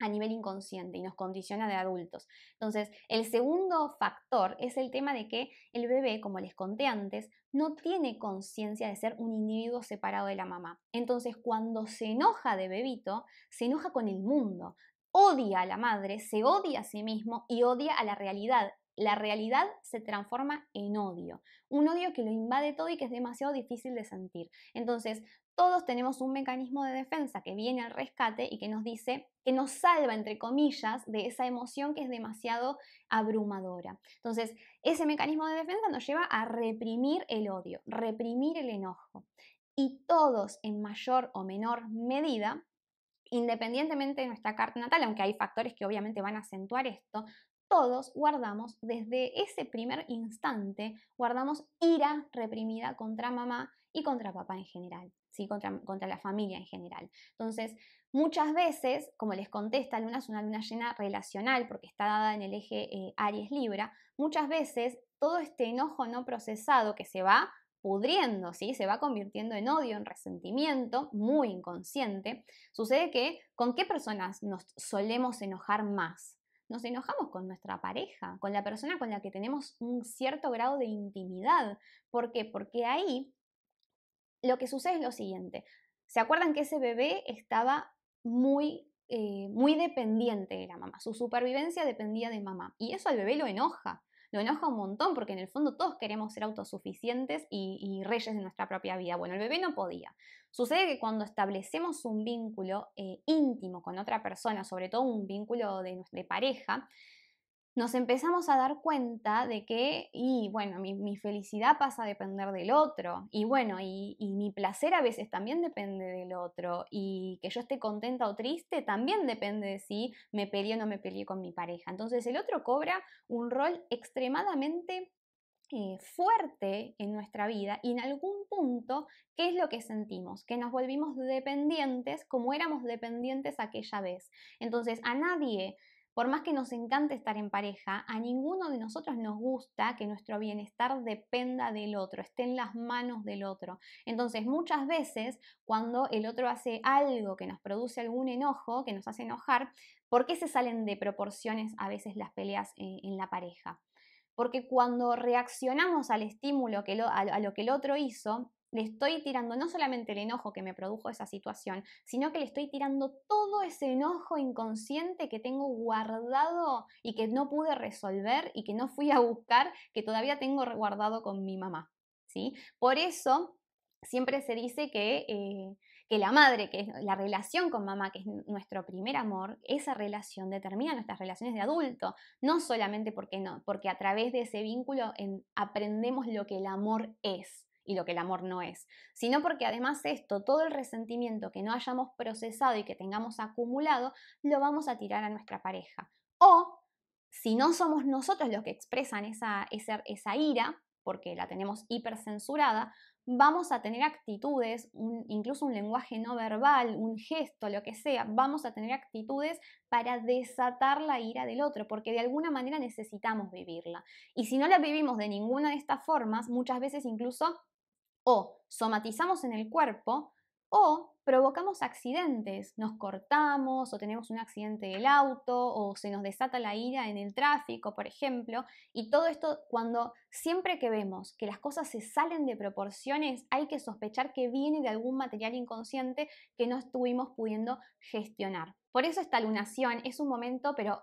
A: a nivel inconsciente y nos condiciona de adultos. Entonces, el segundo factor es el tema de que el bebé, como les conté antes, no tiene conciencia de ser un individuo separado de la mamá. Entonces, cuando se enoja de bebito, se enoja con el mundo, odia a la madre, se odia a sí mismo y odia a la realidad. La realidad se transforma en odio, un odio que lo invade todo y que es demasiado difícil de sentir. Entonces, todos tenemos un mecanismo de defensa que viene al rescate y que nos dice, que nos salva, entre comillas, de esa emoción que es demasiado abrumadora. Entonces, ese mecanismo de defensa nos lleva a reprimir el odio, reprimir el enojo. Y todos, en mayor o menor medida, independientemente de nuestra carta natal, aunque hay factores que obviamente van a acentuar esto, todos guardamos desde ese primer instante, guardamos ira reprimida contra mamá y contra papá en general contra, la familia en general. Entonces, muchas veces, como les contesta, luna es una luna llena relacional porque está dada en el eje eh, Aries-Libra, muchas veces todo este enojo no procesado que se va pudriendo, ¿sí? se va convirtiendo en odio, en resentimiento, muy inconsciente, sucede que con qué personas nos solemos enojar más. Nos enojamos con nuestra pareja, con la persona con la que tenemos un cierto grado de intimidad. ¿Por qué? Porque ahí lo que sucede es lo siguiente. ¿Se acuerdan que ese bebé estaba muy, eh, muy dependiente de la mamá? Su supervivencia dependía de mamá. Y eso al bebé lo enoja. Lo enoja un montón porque en el fondo todos queremos ser autosuficientes y, reyes de nuestra propia vida. Bueno, el bebé no podía. Sucede que cuando establecemos un vínculo eh, íntimo con otra persona, sobre todo un vínculo de pareja, nos empezamos a dar cuenta de que, y bueno, mi, felicidad pasa a depender del otro, y bueno, y, mi placer a veces también depende del otro, y que yo esté contenta o triste también depende de si me peleé o no me peleé con mi pareja. Entonces el otro cobra un rol extremadamente eh, fuerte en nuestra vida y en algún punto, ¿qué es lo que sentimos? Que nos volvimos dependientes como éramos dependientes aquella vez. Entonces, a nadie por más que nos encante estar en pareja, a ninguno de nosotros nos gusta que nuestro bienestar dependa del otro, esté en las manos del otro. Entonces, muchas veces cuando el otro hace algo que nos produce algún enojo, que nos hace enojar, ¿por qué se salen de proporciones a veces las peleas eh, en la pareja? Porque cuando reaccionamos al estímulo, que a lo que el otro hizo, le estoy tirando no solamente el enojo que me produjo esa situación, sino que le estoy tirando todo ese enojo inconsciente que tengo guardado y que no pude resolver y que no fui a buscar, que todavía tengo guardado con mi mamá. ¿sí? Por eso siempre se dice que, eh, que la madre, que la relación con mamá, que es nuestro primer amor, esa relación determina nuestras relaciones de adulto, no solamente porque no, porque a través de ese vínculo aprendemos lo que el amor es y lo que el amor no es, sino porque además esto, todo el resentimiento que no hayamos procesado y que tengamos acumulado, lo vamos a tirar a nuestra pareja. O si no somos nosotros los que expresan esa, ira, porque la tenemos hipercensurada, vamos a tener actitudes, incluso un lenguaje no verbal, un gesto, lo que sea, vamos a tener actitudes para desatar la ira del otro, porque de alguna manera necesitamos vivirla. Y si no la vivimos de ninguna de estas formas, muchas veces incluso o somatizamos en el cuerpo o provocamos accidentes, nos cortamos o tenemos un accidente del auto o se nos desata la ira en el tráfico, por ejemplo, y todo esto cuando siempre que vemos que las cosas se salen de proporciones hay que sospechar que viene de algún material inconsciente que no estuvimos pudiendo gestionar. Por eso esta lunación es un momento pero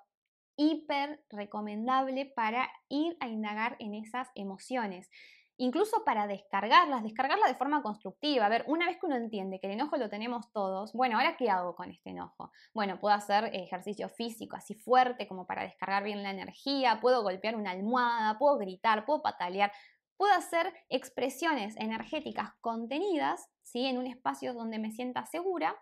A: hiper recomendable para ir a indagar en esas emociones incluso para descargarlas, descargarlas de forma constructiva. A ver, una vez que uno entiende que el enojo lo tenemos todos, bueno, ¿ahora qué hago con este enojo? Bueno, puedo hacer ejercicio físico así fuerte como para descargar bien la energía, puedo golpear una almohada, puedo gritar, puedo patalear, puedo hacer expresiones energéticas contenidas, ¿sí? En un espacio donde me sienta segura,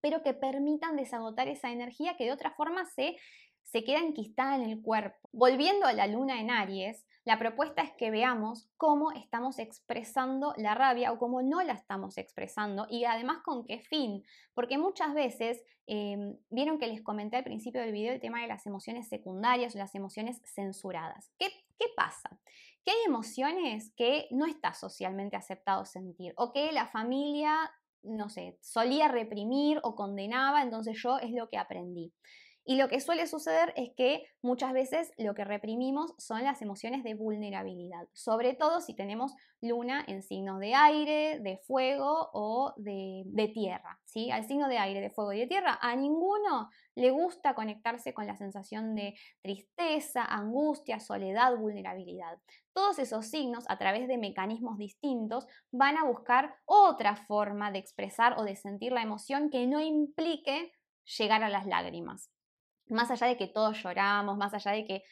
A: pero que permitan desagotar esa energía que de otra forma se se queda enquistada en el cuerpo. Volviendo a la luna en Aries, la propuesta es que veamos cómo estamos expresando la rabia o cómo no la estamos expresando y además con qué fin, porque muchas veces em, vieron que les comenté al principio del video el tema de las emociones secundarias o las emociones censuradas. ¿Qué, qué pasa? Que hay emociones que no está socialmente aceptado sentir o que la familia no sé, solía reprimir o condenaba, entonces yo es lo que aprendí. Y lo que suele suceder es que muchas veces lo que reprimimos son las emociones de vulnerabilidad, sobre todo si tenemos luna en signos de aire, de fuego o de, tierra. ¿sí? Al signo de aire, de fuego y de tierra, a ninguno le gusta conectarse con la sensación de tristeza, angustia, soledad, vulnerabilidad. Todos esos signos, a través de mecanismos distintos, van a buscar otra forma de expresar o de sentir la emoción que no implique llegar a las lágrimas más allá de que todos lloramos, más allá de que...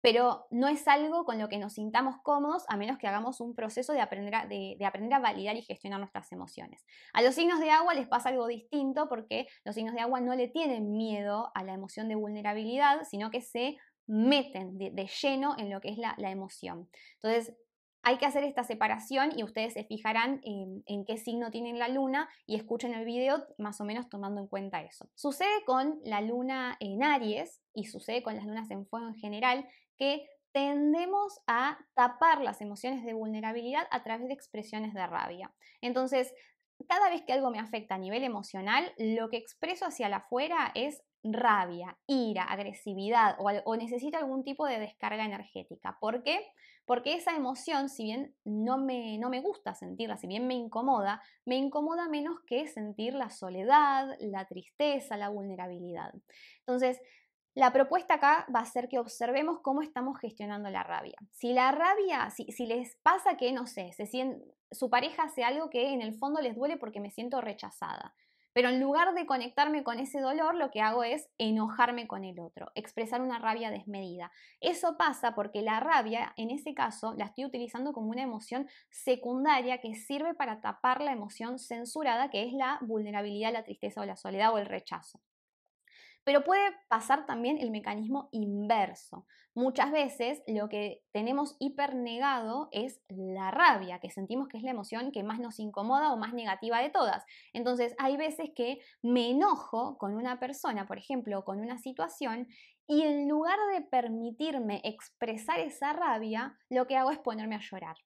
A: Pero no es algo con lo que nos sintamos cómodos a menos que hagamos un proceso de aprender, a, de, aprender a validar y gestionar nuestras emociones. A los signos de agua les pasa algo distinto porque los signos de agua no le tienen miedo a la emoción de vulnerabilidad, sino que se meten de, lleno en lo que es la, la, emoción. Entonces, hay que hacer esta separación y ustedes se fijarán en, qué signo tienen la luna y escuchen el video más o menos tomando en cuenta eso. Sucede con la luna en Aries y sucede con las lunas en fuego en general que tendemos a tapar las emociones de vulnerabilidad a través de expresiones de rabia. Entonces, cada vez que algo me afecta a nivel emocional, lo que expreso hacia afuera es rabia, ira, agresividad o, necesito algún tipo de descarga energética. ¿Por qué? porque esa emoción, si bien no me, gusta sentirla, si bien me incomoda, me incomoda menos que sentir la soledad, la tristeza, la vulnerabilidad. Entonces, la propuesta acá va a ser que observemos cómo estamos gestionando la rabia. Si la rabia, si, si les pasa que, no sé, su pareja hace algo que en el fondo les duele porque me siento rechazada. Pero en lugar de conectarme con ese dolor, lo que hago es enojarme con el otro, expresar una rabia desmedida. Eso pasa porque la rabia, en ese caso, la estoy utilizando como una emoción secundaria que sirve para tapar la emoción censurada, que es la vulnerabilidad, la tristeza o la soledad o el rechazo. Pero puede pasar también el mecanismo inverso. Muchas veces lo que tenemos hipernegado es la rabia, que sentimos que es la emoción que más nos incomoda o más negativa de todas. Entonces, hay veces que me enojo con una persona, por ejemplo, con una situación, y en lugar de permitirme expresar esa rabia, lo que hago es ponerme a llorar.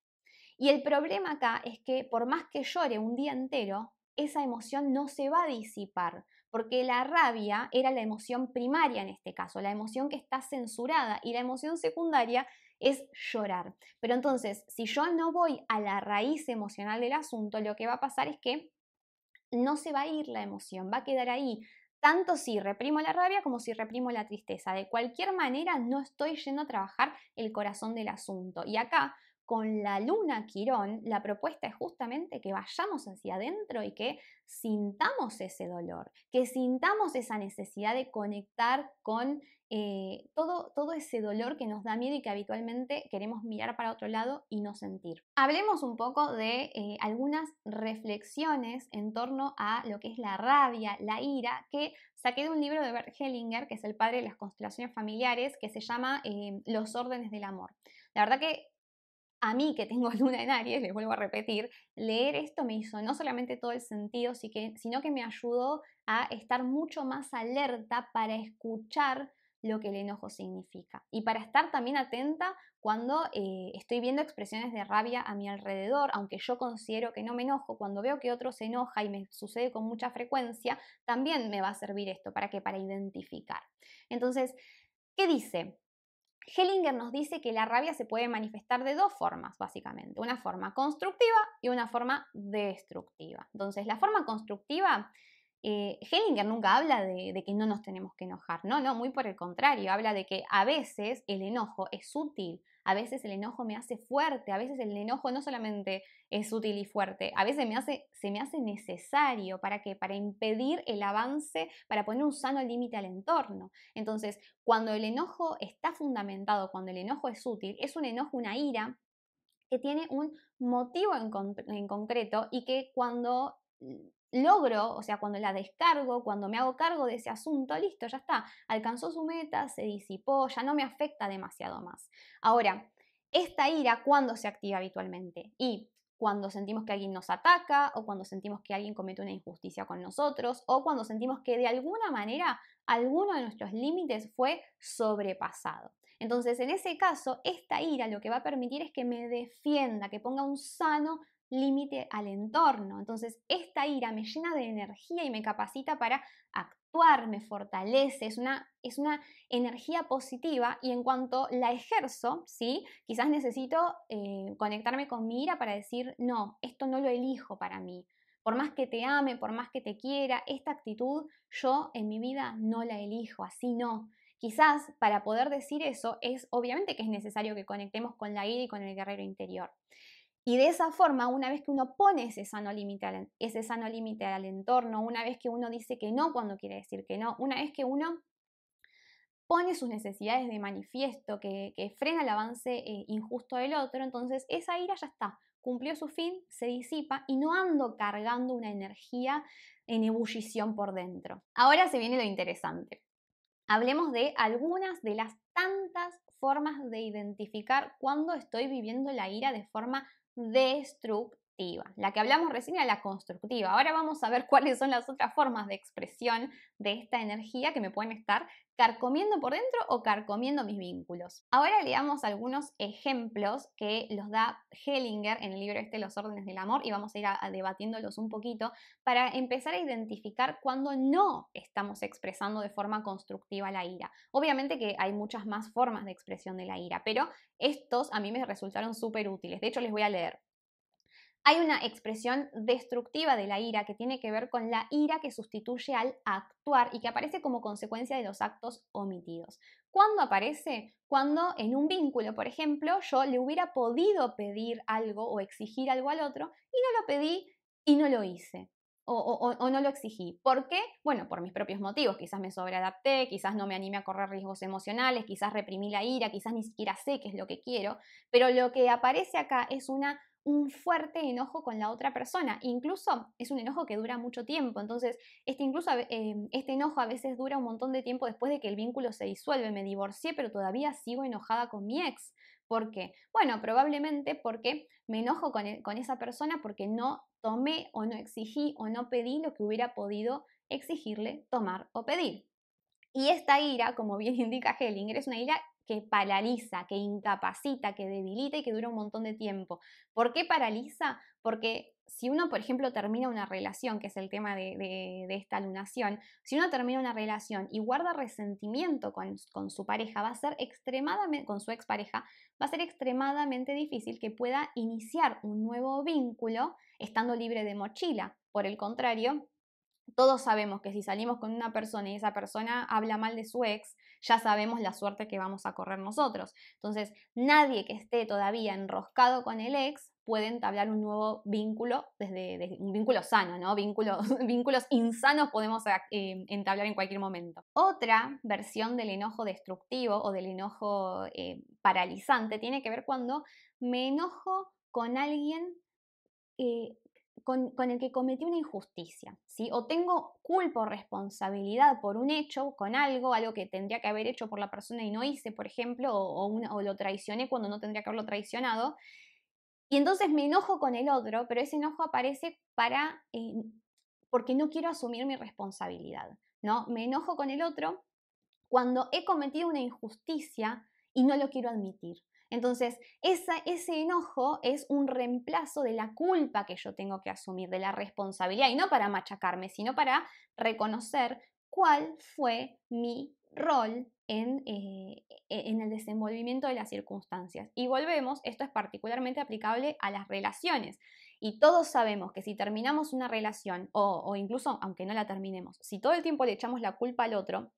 A: Y el problema acá es que por más que llore un día entero, esa emoción no se va a disipar, porque la rabia era la emoción primaria en este caso, la emoción que está censurada y la emoción secundaria es llorar. Pero entonces, si yo no voy a la raíz emocional del asunto, lo que va a pasar es que no se va a ir la emoción, va a quedar ahí, tanto si reprimo la rabia como si reprimo la tristeza. De cualquier manera, no estoy yendo a trabajar el corazón del asunto. Y acá con la luna Quirón, la propuesta es justamente que vayamos hacia adentro y que sintamos ese dolor, que sintamos esa necesidad de conectar con eh, todo, todo ese dolor que nos da miedo y que habitualmente queremos mirar para otro lado y no sentir. Hablemos un poco de eh, algunas reflexiones en torno a lo que es la rabia, la ira, que saqué de un libro de Bert Hellinger, que es el padre de las constelaciones familiares, que se llama eh, Los órdenes del amor. La verdad que a mí que tengo luna en Aries, les vuelvo a repetir, leer esto me hizo no solamente todo el sentido, sino que me ayudó a estar mucho más alerta para escuchar lo que el enojo significa y para estar también atenta cuando eh, estoy viendo expresiones de rabia a mi alrededor, aunque yo considero que no me enojo, cuando veo que otro se enoja y me sucede con mucha frecuencia, también me va a servir esto para que para identificar. Entonces, ¿qué dice? Hellinger nos dice que la rabia se puede manifestar de dos formas, básicamente, una forma constructiva y una forma destructiva. Entonces, la forma constructiva, eh, Hellinger nunca habla de, de, que no nos tenemos que enojar, no, no, muy por el contrario, habla de que a veces el enojo es útil a veces el enojo me hace fuerte, a veces el enojo no solamente es útil y fuerte, a veces me hace, se me hace necesario. ¿Para qué? Para impedir el avance, para poner un sano límite al entorno. Entonces, cuando el enojo está fundamentado, cuando el enojo es útil, es un enojo, una ira que tiene un motivo en concreto y que cuando logro, o sea, cuando la descargo, cuando me hago cargo de ese asunto, listo, ya está, alcanzó su meta, se disipó, ya no me afecta demasiado más. Ahora, esta ira, ¿cuándo se activa habitualmente? Y cuando sentimos que alguien nos ataca o cuando sentimos que alguien comete una injusticia con nosotros o cuando sentimos que de alguna manera alguno de nuestros límites fue sobrepasado. Entonces, en ese caso, esta ira lo que va a permitir es que me defienda, que ponga un sano límite al entorno. Entonces, esta ira me llena de energía y me capacita para actuar, me fortalece, es una, es una energía positiva y en cuanto la ejerzo, ¿sí? quizás necesito eh, conectarme con mi ira para decir, no, esto no lo elijo para mí. Por más que te ame, por más que te quiera, esta actitud yo en mi vida no la elijo, así no. Quizás para poder decir eso es obviamente que es necesario que conectemos con la ira y con el guerrero interior. Y de esa forma, una vez que uno pone ese sano límite al entorno, una vez que uno dice que no cuando quiere decir que no, una vez que uno pone sus necesidades de manifiesto, que, frena el avance eh, injusto del otro, entonces esa ira ya está, cumplió su fin, se disipa y no ando cargando una energía en ebullición por dentro. Ahora se viene lo interesante. Hablemos de algunas de las tantas formas de identificar cuando estoy viviendo la ira de forma Destruct. La que hablamos recién era la constructiva. Ahora vamos a ver cuáles son las otras formas de expresión de esta energía que me pueden estar carcomiendo por dentro o carcomiendo mis vínculos. Ahora damos algunos ejemplos que los da Hellinger en el libro este Los órdenes del amor y vamos a ir debatiéndolos un poquito para empezar a identificar cuando no estamos expresando de forma constructiva la ira. Obviamente que hay muchas más formas de expresión de la ira, pero estos a mí me resultaron súper útiles. De hecho, les voy a leer. Hay una expresión destructiva de la ira que tiene que ver con la ira que sustituye al actuar y que aparece como consecuencia de los actos omitidos. ¿Cuándo aparece? Cuando en un vínculo, por ejemplo, yo le hubiera podido pedir algo o exigir algo al otro y no lo pedí y no lo hice. O, no lo exigí. ¿Por qué? Bueno, por mis propios motivos. Quizás me sobreadapté, quizás no me animé a correr riesgos emocionales, quizás reprimí la ira, quizás ni siquiera sé qué es lo que quiero. Pero lo que aparece acá es una un fuerte enojo con la otra persona. Incluso es un enojo que dura mucho tiempo. Entonces, este, incluso, eh, este enojo a veces dura un montón de tiempo después de que el vínculo se disuelve. Me divorcié, pero todavía sigo enojada con mi ex. ¿Por qué? Bueno, probablemente porque me enojo con, e, con esa persona porque no tomé o no exigí o no pedí lo que hubiera podido exigirle, tomar o pedir. Y esta ira, como bien indica Hellinger, es una ira que paraliza, que incapacita, que debilita y que dura un montón de tiempo. ¿Por qué paraliza? Porque si uno, por ejemplo, termina una relación, que es el tema de, esta lunación, si uno termina una relación y guarda resentimiento con, su pareja, va a ser extremadamente, con su va a ser extremadamente difícil que pueda iniciar un nuevo vínculo estando libre de mochila. Por el contrario, todos sabemos que si salimos con una persona y esa persona habla mal de su ex, ya sabemos la suerte que vamos a correr nosotros. Entonces, nadie que esté todavía enroscado con el ex puede entablar un nuevo vínculo, desde, un vínculo sano, ¿no? Vínculos, vínculos insanos podemos eh, entablar en cualquier momento. Otra versión del enojo destructivo o del enojo eh, paralizante tiene que ver cuando me enojo con alguien eh, con, el que cometí una injusticia, ¿sí? O tengo culpa o responsabilidad por un hecho, con algo, algo que tendría que haber hecho por la persona y no hice, por ejemplo, o, lo traicioné cuando no tendría que haberlo traicionado. Y entonces me enojo con el otro, pero ese enojo aparece para, eh, porque no quiero asumir mi responsabilidad, ¿no? Me enojo con el otro cuando he cometido una injusticia y no lo quiero admitir. Entonces, ese enojo es un reemplazo de la culpa que yo tengo que asumir, de la responsabilidad, y no para machacarme, sino para reconocer cuál fue mi rol eh, e-, en, el desenvolvimiento de las circunstancias. Y volvemos, esto es particularmente aplicable a las relaciones. Y todos sabemos que si terminamos una relación, o, o incluso aunque no la terminemos, si todo el tiempo le echamos la culpa al otro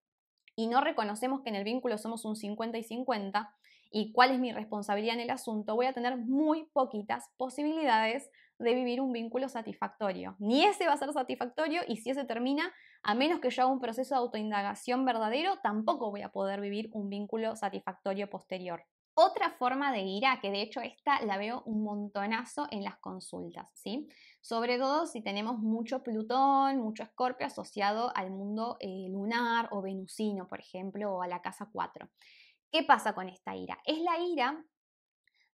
A: y no reconocemos que en el vínculo somos un 50 y 50, y cuál es mi responsabilidad en el asunto, voy a tener muy poquitas posibilidades de vivir un vínculo satisfactorio. Ni ese va a ser satisfactorio y si ese termina, a menos que yo haga un proceso de autoindagación verdadero, tampoco voy a poder vivir un vínculo satisfactorio posterior. Otra forma de ira, que de hecho esta la veo un montonazo en las consultas, ¿sí? Sobre todo si tenemos mucho Plutón, mucho Escorpio asociado al mundo eh, lunar o venusino, por ejemplo, o a la casa 4. ¿Qué pasa con esta ira? Es la ira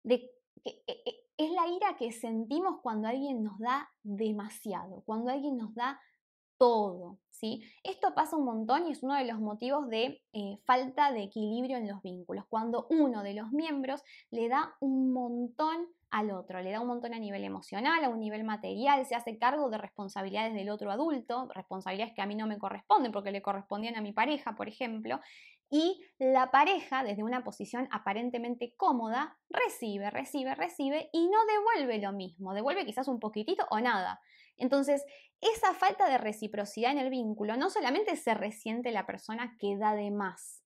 A: de, e, e, la ira que sentimos cuando alguien nos da demasiado, cuando alguien nos da todo, ¿sí? Esto pasa un montón y es uno de los motivos de eh, falta de equilibrio en los vínculos, cuando uno de los miembros le da un montón al otro, le da un montón a nivel emocional, a un nivel material, se hace cargo de responsabilidades del otro adulto, responsabilidades que a mí no me corresponden porque le correspondían a mi pareja, por ejemplo, y la pareja, desde una posición aparentemente cómoda, recibe, recibe, recibe y no devuelve lo mismo, devuelve quizás un poquitito o nada. Entonces, esa falta de reciprocidad en el vínculo no solamente se resiente la persona que da de más,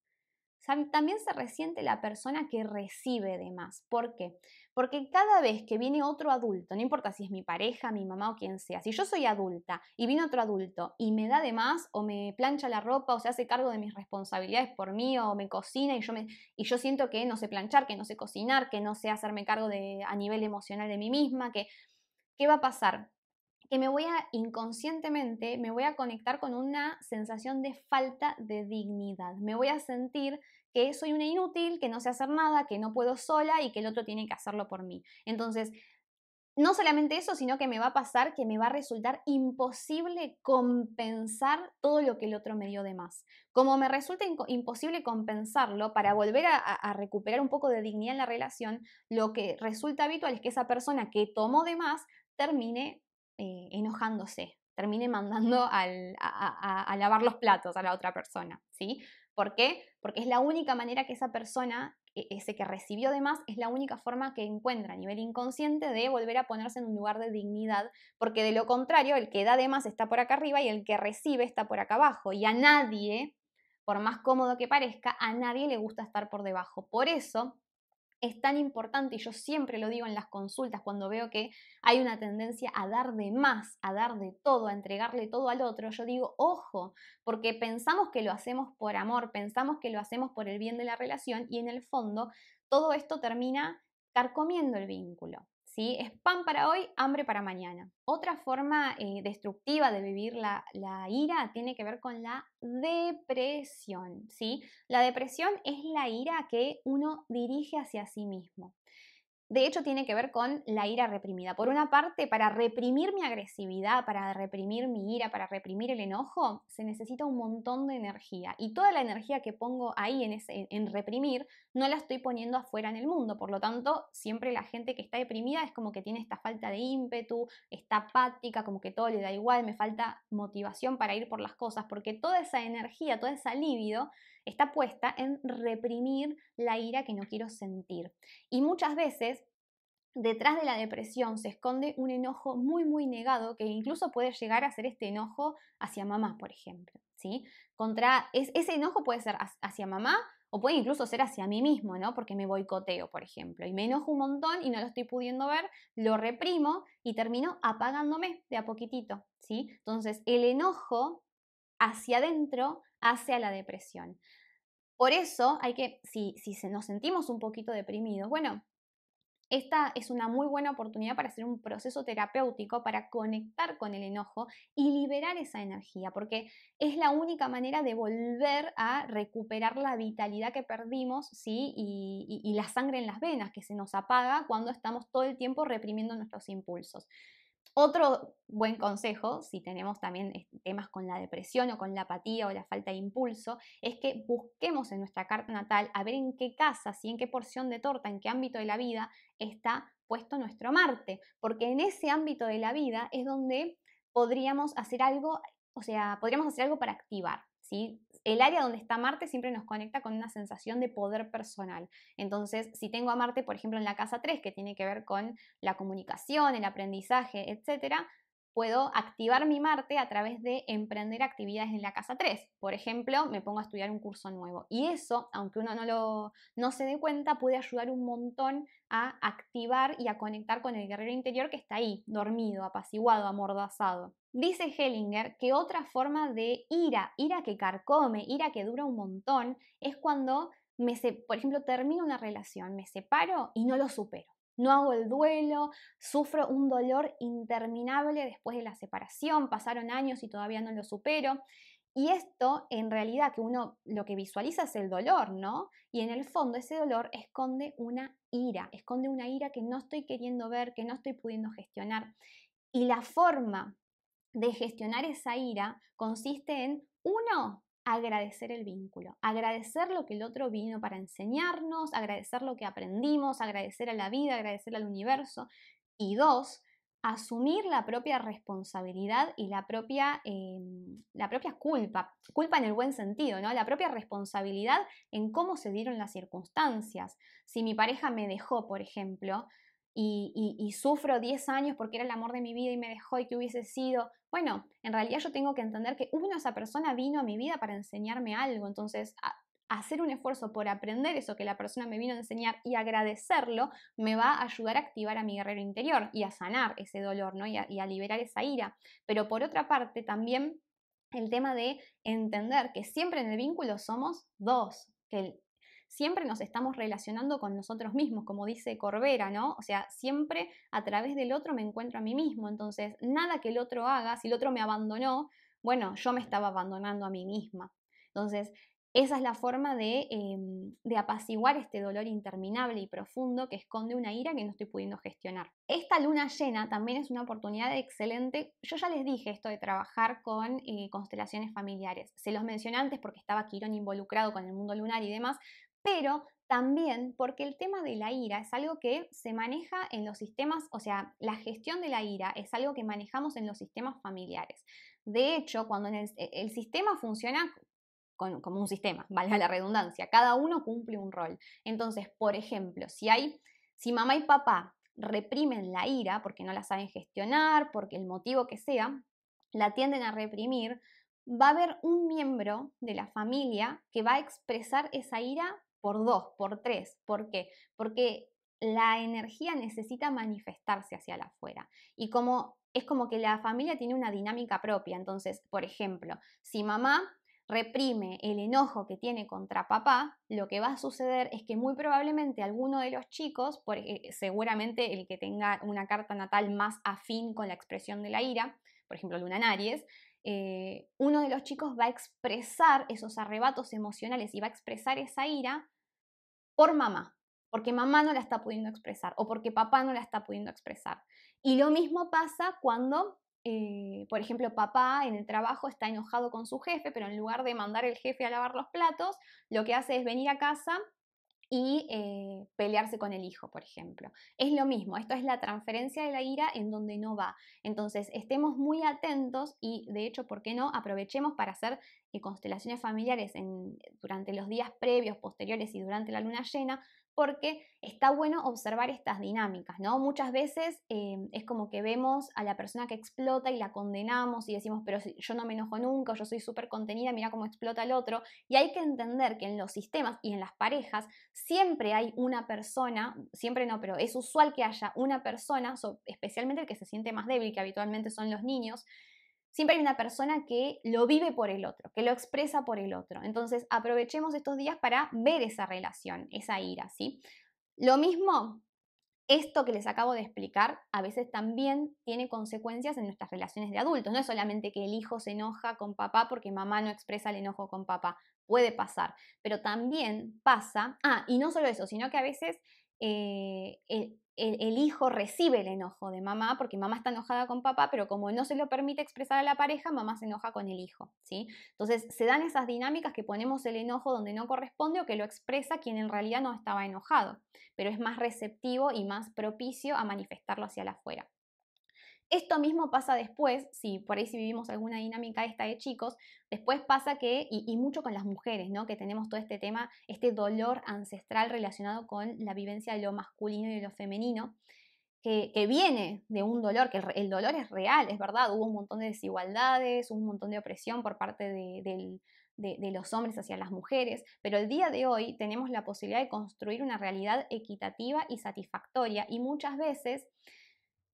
A: también se resiente la persona que recibe de más. ¿Por qué? Porque cada vez que viene otro adulto, no importa si es mi pareja, mi mamá o quien sea, si yo soy adulta y viene otro adulto y me da de más o me plancha la ropa o se hace cargo de mis responsabilidades por mí o me cocina y yo, me, y yo siento que no sé planchar, que no sé cocinar, que no sé hacerme cargo de, a nivel emocional de mí misma, que ¿qué va a pasar? Que me voy a inconscientemente, me voy a conectar con una sensación de falta de dignidad. Me voy a sentir que soy una inútil, que no sé hacer nada, que no puedo sola y que el otro tiene que hacerlo por mí. Entonces, no solamente eso, sino que me va a pasar que me va a resultar imposible compensar todo lo que el otro me dio de más. Como me resulta imposible compensarlo, para volver a, recuperar un poco de dignidad en la relación, lo que resulta habitual es que esa persona que tomó de más termine eh, enojándose, termine mandando a, a lavar los platos a la otra persona, ¿sí? ¿Por qué? Porque es la única manera que esa persona, e, ese que recibió de más, es la única forma que encuentra a nivel inconsciente de volver a ponerse en un lugar de dignidad, porque de lo contrario, el que da de más está por acá arriba y el que recibe está por acá abajo. Y a nadie, por más cómodo que parezca, a nadie le gusta estar por debajo. Por eso, es tan importante, y yo siempre lo digo en las consultas cuando veo que hay una tendencia a dar de más, a dar de todo, a entregarle todo al otro, yo digo, ojo, porque pensamos que lo hacemos por amor, pensamos que lo hacemos por el bien de la relación y en el fondo todo esto termina carcomiendo el vínculo. ¿sí? Es pan para hoy, hambre para mañana. Otra forma eh, destructiva de vivir la, la, ira tiene que ver con la depresión, ¿sí? La depresión es la ira que uno dirige hacia sí mismo, de hecho tiene que ver con la ira reprimida. Por una parte, para reprimir mi agresividad, para reprimir mi ira, para reprimir el enojo, se necesita un montón de energía. Y toda la energía que pongo ahí en, en reprimir, no la estoy poniendo afuera en el mundo. Por lo tanto, siempre la gente que está deprimida es como que tiene esta falta de ímpetu, está apática, como que todo le da igual, me falta motivación para ir por las cosas, porque toda esa energía, toda esa libido, está puesta en reprimir la ira que no quiero sentir. Y muchas veces detrás de la depresión se esconde un enojo muy, muy negado que incluso puede llegar a ser este enojo hacia mamá, por ejemplo. ¿sí? Contra, ese enojo puede ser hacia mamá o puede incluso ser hacia mí mismo, ¿no? Porque me boicoteo, por ejemplo, y me enojo un montón y no lo estoy pudiendo ver, lo reprimo y termino apagándome de a poquitito, ¿sí? Entonces, el enojo hacia adentro, hacia la depresión. Por eso hay que, si, si nos sentimos un poquito deprimidos, bueno, esta es una muy buena oportunidad para hacer un proceso terapéutico, para conectar con el enojo y liberar esa energía, porque es la única manera de volver a recuperar la vitalidad que perdimos ¿sí? y la sangre en las venas que se nos apaga cuando estamos todo el tiempo reprimiendo nuestros impulsos. Otro buen consejo, si tenemos también eh, temas con la depresión o con la apatía o la falta de impulso, es que busquemos en nuestra carta natal a ver en qué casa, si en qué porción de torta, en qué ámbito de la vida está puesto nuestro Marte, porque en ese ámbito de la vida es donde podríamos hacer algo, o sea, podríamos hacer algo para activar. Y El área donde está Marte siempre nos conecta con una sensación de poder personal. Entonces, si tengo a Marte, por ejemplo, en la casa 3, que tiene que ver con la comunicación, el aprendizaje, etcétera, puedo activar mi Marte a través de emprender actividades en la casa 3. Por ejemplo, me pongo a estudiar un curso nuevo. Y eso, aunque uno no, lo, no se dé cuenta, puede ayudar un montón a activar y a conectar con el guerrero interior que está ahí, dormido, apaciguado, amordazado. Dice Hellinger que otra forma de ira, ira que carcome, ira que dura un montón, es cuando, me por ejemplo, termino una relación, me separo y no lo supero no hago el duelo, sufro un dolor interminable después de la separación, pasaron años y todavía no lo supero. Y esto, en realidad, que uno lo que visualiza es el dolor, ¿no? Y en el fondo ese dolor esconde una ira, esconde una ira que no estoy queriendo ver, que no estoy pudiendo gestionar. Y la forma de gestionar esa ira consiste en, uno, agradecer el vínculo, agradecer lo que el otro vino para enseñarnos, agradecer lo que aprendimos, agradecer a la vida, agradecer al universo. Y dos, asumir la propia responsabilidad y la propia, em, la propia culpa, culpa en el buen sentido, ¿no? La propia responsabilidad en cómo se dieron las circunstancias. Si mi pareja me dejó, por ejemplo, y, sufro 10 años porque era el amor de mi vida y me dejó y que hubiese sido. Bueno, en realidad yo tengo que entender que uno, esa persona vino a mi vida para enseñarme algo, entonces hacer un esfuerzo por aprender eso que la persona me vino a enseñar y agradecerlo me va a ayudar a activar a mi guerrero interior y a sanar ese dolor, ¿no? y a, y a liberar esa ira. Pero por otra parte, también el tema de entender que siempre en el vínculo somos dos, que el, siempre nos estamos relacionando con nosotros mismos, como dice Corbera, ¿no? O sea, siempre a través del otro me encuentro a mí mismo, entonces nada que el otro haga, si el otro me abandonó, bueno, yo me estaba abandonando a mí misma. Entonces, esa es la forma em, de, apaciguar este dolor interminable y profundo que esconde una ira que no estoy pudiendo gestionar. Esta luna llena también es una oportunidad excelente. Yo ya les dije esto de trabajar con eh, constelaciones familiares. Se los mencioné antes porque estaba Quirón involucrado con el mundo lunar y demás, pero también porque el tema de la ira es algo que se maneja en los sistemas, o sea, la gestión de la ira es algo que manejamos en los sistemas familiares. De hecho, cuando e, el, sistema funciona como un sistema, valga la redundancia, cada uno cumple un rol. Entonces, por ejemplo, si hay, si mamá y papá reprimen la ira porque no la saben gestionar, porque el motivo que sea, la tienden a reprimir, va a haber un miembro de la familia que va a expresar esa ira por dos, por tres. ¿Por qué? Porque la energía necesita manifestarse hacia afuera. Y como es como que la familia tiene una dinámica propia. Entonces, por ejemplo, si mamá reprime el enojo que tiene contra papá, lo que va a suceder es que muy probablemente alguno de los chicos, e, e, seguramente el que tenga una carta natal más afín con la expresión de la ira, por ejemplo Luna Aries, eh, uno de los chicos va a expresar esos arrebatos emocionales y va a expresar esa ira por mamá, porque mamá no la está pudiendo expresar o porque papá no la está pudiendo expresar. Y lo mismo pasa cuando, eh, por ejemplo, papá en el trabajo está enojado con su jefe, pero en lugar de mandar el jefe a lavar los platos, lo que hace es venir a casa y eh, pelearse con el hijo, por ejemplo. Es lo mismo, esto es la transferencia de la ira en donde no va. Entonces, estemos muy atentos y, de hecho, ¿por qué no? Aprovechemos para hacer eh, constelaciones familiares durante los días previos, posteriores y durante la luna llena porque está bueno observar estas dinámicas, ¿no? Muchas veces em, es como que vemos a la persona que explota y la condenamos y decimos, pero yo no me enojo nunca, o yo soy súper contenida, mira cómo explota el otro. Y hay que entender que en los sistemas y en las parejas siempre hay una persona, siempre no, pero es usual que haya una persona, especialmente el que se siente más débil, que habitualmente son los niños, siempre hay una persona que lo vive por el otro, que lo expresa por el otro. Entonces, aprovechemos estos días para ver esa relación, esa ira, ¿sí? Lo mismo, esto que les acabo de explicar a veces también tiene consecuencias en nuestras relaciones de adultos. No es solamente que el hijo se enoja con papá porque mamá no expresa el enojo con papá. Puede pasar, pero también pasa, ah, y no solo eso, sino que a veces eh, eh, el, hijo recibe el enojo de mamá, porque mamá está enojada con papá, pero como no se lo permite expresar a la pareja, mamá se enoja con el hijo, ¿sí? Entonces se dan esas dinámicas que ponemos el enojo donde no corresponde o que lo expresa quien en realidad no estaba enojado, pero es más receptivo y más propicio a manifestarlo hacia afuera. Esto mismo pasa después, si por ahí si vivimos alguna dinámica esta de chicos, después pasa que, y, mucho con las mujeres, ¿no? Que tenemos todo este tema, este dolor ancestral relacionado con la vivencia de lo masculino y de lo femenino, que, viene de un dolor, que el, dolor es real, es verdad, hubo un montón de desigualdades, un montón de opresión por parte de, de, los hombres hacia las mujeres, pero el día de hoy tenemos la posibilidad de construir una realidad equitativa y satisfactoria y muchas veces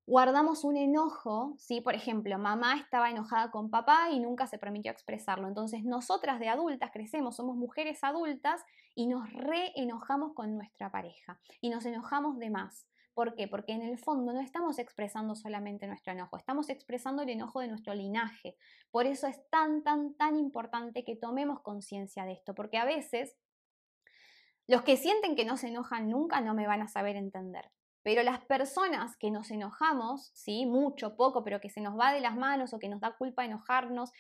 A: guardamos un enojo, ¿sí? Por ejemplo, mamá estaba enojada con papá y nunca se permitió expresarlo. Entonces, nosotras de adultas crecemos, somos mujeres adultas y nos reenojamos con nuestra pareja y nos enojamos de más. ¿Por qué? Porque en el fondo no estamos expresando solamente nuestro enojo, estamos expresando el enojo de nuestro linaje. Por eso es tan, tan, tan importante que tomemos conciencia de esto, porque a veces los que sienten que no se enojan nunca no me van a saber entender. Pero las personas que nos enojamos, ¿sí? mucho, poco, pero que se nos va de las manos o que nos da culpa enojarnos,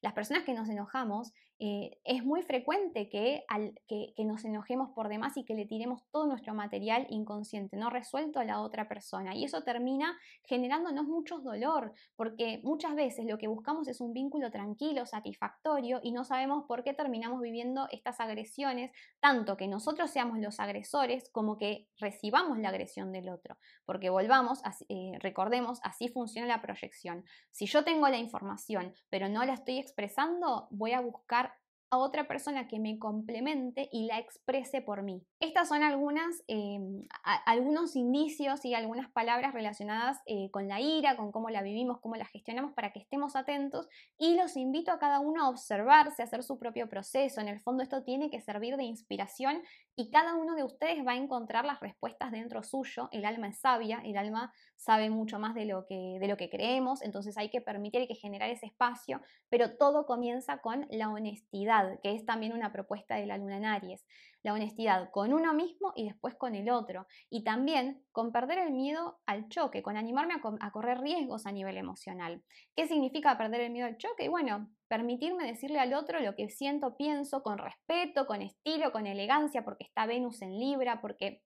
A: las personas que nos enojamos, eh, es muy frecuente que, al, que, nos enojemos por demás y que le tiremos todo nuestro material inconsciente, no resuelto a la otra persona. Y eso termina generándonos mucho dolor, porque muchas veces lo que buscamos es un vínculo tranquilo, satisfactorio, y no sabemos por qué terminamos viviendo estas agresiones, tanto que nosotros seamos los agresores como que recibamos la agresión del otro. Porque volvamos, eh, recordemos, así funciona la proyección. Si yo tengo la información, pero no la estoy expresando, voy a buscar a otra persona que me complemente y la exprese por mí. Estas son algunas, em, algunos indicios y algunas palabras relacionadas eh, con la ira, con cómo la vivimos, cómo la gestionamos, para que estemos atentos y los invito a cada uno a observarse, a hacer su propio proceso. En el fondo esto tiene que servir de inspiración y cada uno de ustedes va a encontrar las respuestas dentro suyo. El alma es sabia, el alma sabe mucho más de lo que, de lo que creemos, entonces hay que permitir que generar ese espacio, pero todo comienza con la honestidad, que es también una propuesta de la luna en Aries la honestidad con uno mismo y después con el otro. Y también con perder el miedo al choque, con animarme a, correr riesgos a nivel emocional. ¿Qué significa perder el miedo al choque? Y bueno, permitirme decirle al otro lo que siento, pienso, con respeto, con estilo, con elegancia, porque está Venus en Libra, porque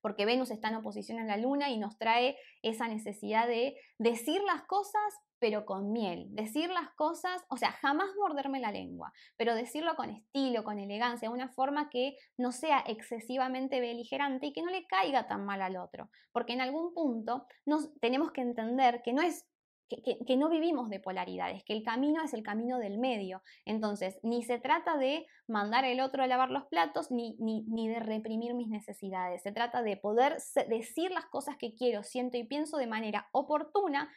A: porque Venus está en oposición a la Luna y nos trae esa necesidad de decir las cosas, pero con miel. Decir las cosas, o sea, jamás morderme la lengua, pero decirlo con estilo, con elegancia, de una forma que no sea excesivamente beligerante y que no le caiga tan mal al otro. Porque en algún punto nos, tenemos que entender que no es que, no vivimos de polaridades, que el camino es el camino del medio. Entonces, ni se trata de mandar al otro a lavar los platos, ni, ni, ni de reprimir mis necesidades. Se trata de poder decir las cosas que quiero, siento y pienso de manera oportuna,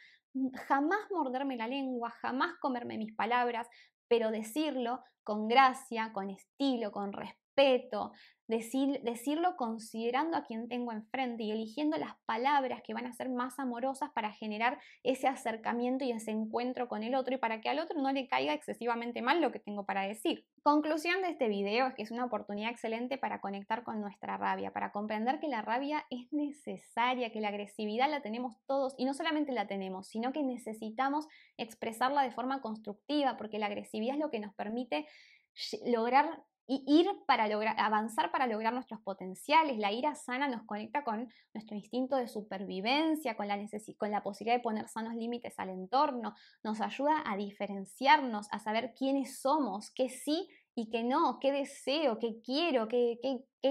A: jamás morderme la lengua, jamás comerme mis palabras, pero decirlo con gracia, con estilo, con respeto respeto, decirlo considerando a quien tengo enfrente y eligiendo las palabras que van a ser más amorosas para generar ese acercamiento y ese encuentro con el otro y para que al otro no le caiga excesivamente mal lo que tengo para decir. Conclusión de este video es que es una oportunidad excelente para conectar con nuestra rabia, para comprender que la rabia es necesaria, que la agresividad la tenemos todos y no solamente la tenemos, sino que necesitamos expresarla de forma constructiva porque la agresividad es lo que nos permite lograr y ir para lograr, avanzar para lograr nuestros potenciales. La ira sana nos conecta con nuestro instinto de supervivencia, con la, con la posibilidad de poner sanos límites al entorno, nos ayuda a diferenciarnos, a saber quiénes somos, qué sí y qué no, qué deseo, qué quiero, qué,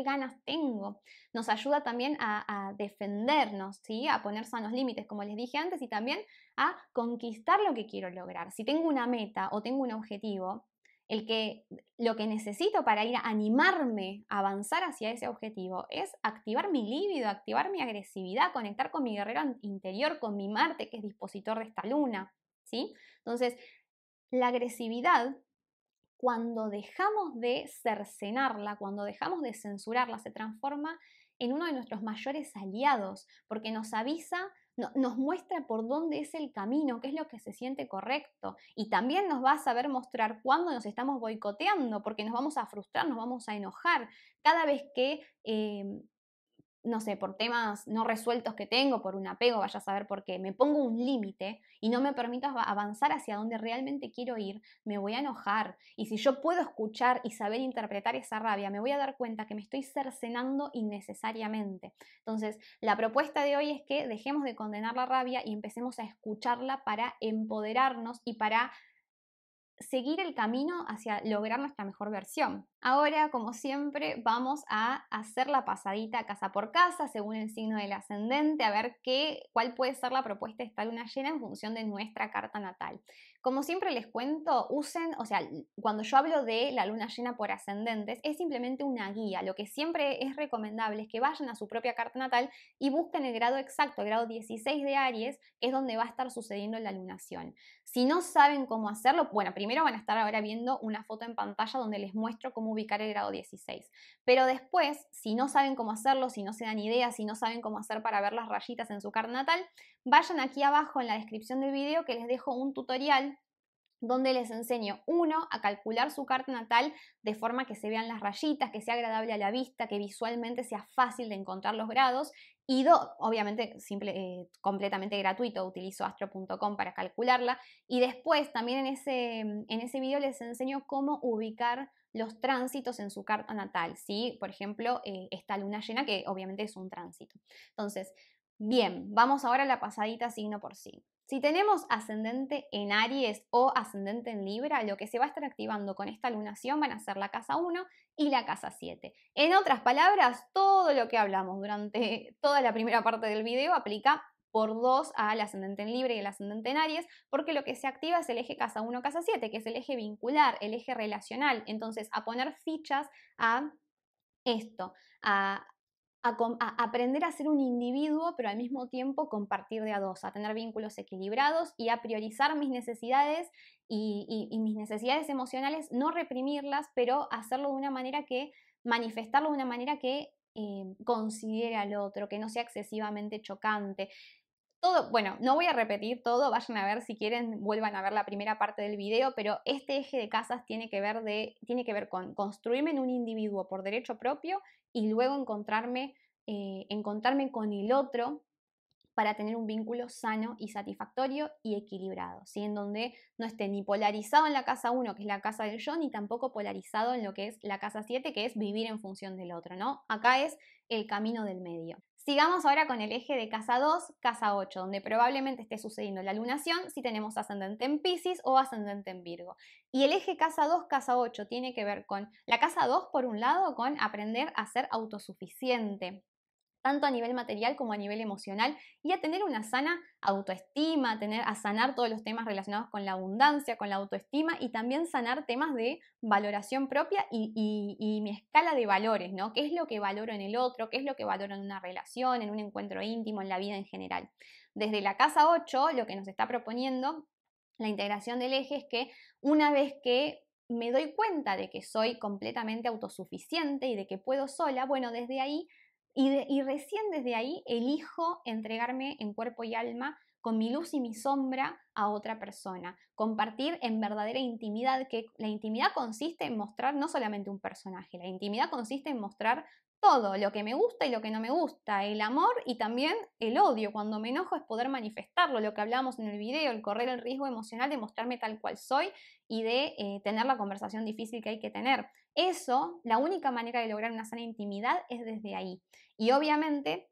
A: ganas tengo. Nos ayuda también a, defendernos, ¿sí? a poner sanos límites, como les dije antes, y también a conquistar lo que quiero lograr. Si tengo una meta o tengo un objetivo, el que lo que necesito para ir a animarme a avanzar hacia ese objetivo es activar mi líbido, activar mi agresividad, conectar con mi guerrero interior, con mi Marte que es dispositor de esta luna, ¿sí? Entonces, la agresividad cuando dejamos de cercenarla, cuando dejamos de censurarla, se transforma en uno de nuestros mayores aliados, porque nos avisa nos muestra por dónde es el camino, qué es lo que se siente correcto. Y también nos va a saber mostrar cuándo nos estamos boicoteando, porque nos vamos a frustrar, nos vamos a enojar. Cada vez que em, no sé, por temas no resueltos que tengo, por un apego, vaya a saber por qué, me pongo un límite y no me permito avanzar hacia donde realmente quiero ir, me voy a enojar. Y si yo puedo escuchar y saber interpretar esa rabia, me voy a dar cuenta que me estoy cercenando innecesariamente. Entonces, la propuesta de hoy es que dejemos de condenar la rabia y empecemos a escucharla para empoderarnos y para seguir el camino hacia lograr nuestra mejor versión. Ahora, como siempre, vamos a hacer la pasadita casa por casa según el signo del ascendente, a ver qué, cuál puede ser la propuesta de esta luna llena en función de nuestra carta natal. Como siempre les cuento, usen, o sea, cuando yo hablo de la luna llena por ascendentes, es simplemente una guía. Lo que siempre es recomendable es que vayan a su propia carta natal y busquen el grado exacto, el grado 16 de Aries, es donde va a estar sucediendo la lunación. Si no saben cómo hacerlo, bueno, primero van a estar ahora viendo una foto en pantalla donde les muestro cómo ubicar el grado 16. Pero después, si no saben cómo hacerlo, si no se dan ideas, si no saben cómo hacer para ver las rayitas en su carta natal, vayan aquí abajo en la descripción del video que les dejo un tutorial donde les enseño, uno, a calcular su carta natal de forma que se vean las rayitas, que sea agradable a la vista, que visualmente sea fácil de encontrar los grados, y dos, obviamente, eh, completamente gratuito, utilizo astro.com para calcularla, y después también en ese, en video les enseño cómo ubicar los tránsitos en su carta natal, Si Por ejemplo, eh, esta luna llena, que obviamente es un tránsito. Entonces, bien, vamos ahora a la pasadita signo por signo. Si tenemos ascendente en Aries o ascendente en Libra, lo que se va a estar activando con esta lunación van a ser la casa 1 y la casa 7. En otras palabras, todo lo que hablamos durante toda la primera parte del video aplica por 2 al ascendente en Libra y el ascendente en Aries, porque lo que se activa es el eje casa 1, casa 7, que es el eje vincular, el eje relacional. Entonces, a poner fichas a esto, a, a, aprender a ser un individuo, pero al mismo tiempo compartir de a dos, a tener vínculos equilibrados y a priorizar mis necesidades y, mis necesidades emocionales, no reprimirlas, pero hacerlo de una manera que, manifestarlo de una manera que eh, considere al otro, que no sea excesivamente chocante bueno, no voy a repetir todo, vayan a ver si quieren, vuelvan a ver la primera parte del video, pero este eje de casas tiene que ver, tiene que ver con construirme en un individuo por derecho propio y luego encontrarme, eh, encontrarme con el otro para tener un vínculo sano y satisfactorio y equilibrado, en donde no esté ni polarizado en la casa 1, que es la casa del yo, ni tampoco polarizado en lo que es la casa 7, que es vivir en función del otro. ¿no? Acá es el camino del medio. Sigamos ahora con el eje de casa 2, casa 8, donde probablemente esté sucediendo la lunación si tenemos ascendente en Pisces o ascendente en Virgo. Y el eje casa 2, casa 8 tiene que ver con la casa 2, por un lado, con aprender a ser autosuficiente, tanto a nivel material como a nivel emocional, y a tener una sana autoestima, a, tener, a sanar todos los temas relacionados con la abundancia, con la autoestima, y también sanar temas de valoración propia y, y mi escala de valores, ¿no? ¿Qué es lo que valoro en el otro? ¿Qué es lo que valoro en una relación, en un encuentro íntimo, en la vida en general? Desde la casa 8, lo que nos está proponiendo la integración del eje es que una vez que me doy cuenta de que soy completamente autosuficiente y de que puedo sola, bueno, desde ahí y, recién desde ahí elijo entregarme en cuerpo y alma con mi luz y mi sombra a otra persona, compartir en verdadera intimidad, que la intimidad consiste en mostrar no solamente un personaje, la intimidad consiste en mostrar todo, lo que me gusta y lo que no me gusta, el amor y también el odio, cuando me enojo es poder manifestarlo, lo que hablábamos en el video, el correr el riesgo emocional de mostrarme tal cual soy y de eh, tener la conversación difícil que hay que tener. Eso, la única manera de lograr una sana intimidad es desde ahí. Y obviamente,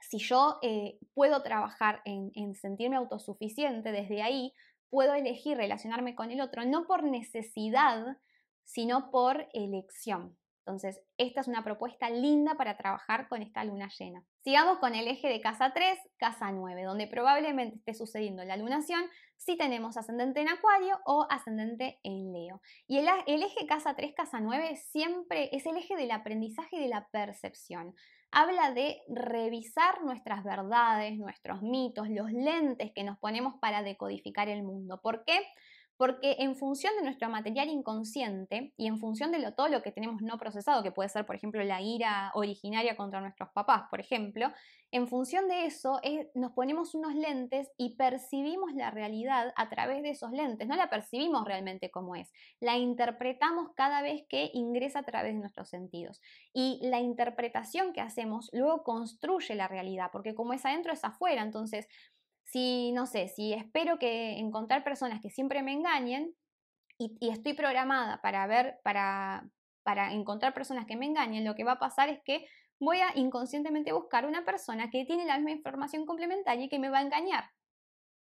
A: si yo eh, puedo trabajar en, sentirme autosuficiente desde ahí, puedo elegir relacionarme con el otro, no por necesidad, sino por elección. Entonces, esta es una propuesta linda para trabajar con esta luna llena. Sigamos con el eje de casa 3, casa 9, donde probablemente esté sucediendo la lunación si tenemos ascendente en Acuario o ascendente en Leo. Y el, el eje casa 3, casa 9 siempre es el eje del aprendizaje y de la percepción habla de revisar nuestras verdades, nuestros mitos, los lentes que nos ponemos para decodificar el mundo. ¿Por qué? porque en función de nuestro material inconsciente y en función de todo lo que tenemos no procesado, que puede ser, por ejemplo, la ira originaria contra nuestros papás, por ejemplo, en función de eso eh, nos ponemos unos lentes y percibimos la realidad a través de esos lentes, no la percibimos realmente como es, la interpretamos cada vez que ingresa a través de nuestros sentidos. Y la interpretación que hacemos luego construye la realidad, porque como es adentro es afuera, entonces si, no sé, si espero que encontrar personas que siempre me engañen y, estoy programada para ver, para, encontrar personas que me engañen, lo que va a pasar es que voy a inconscientemente buscar una persona que tiene la misma información complementaria y que me va a engañar.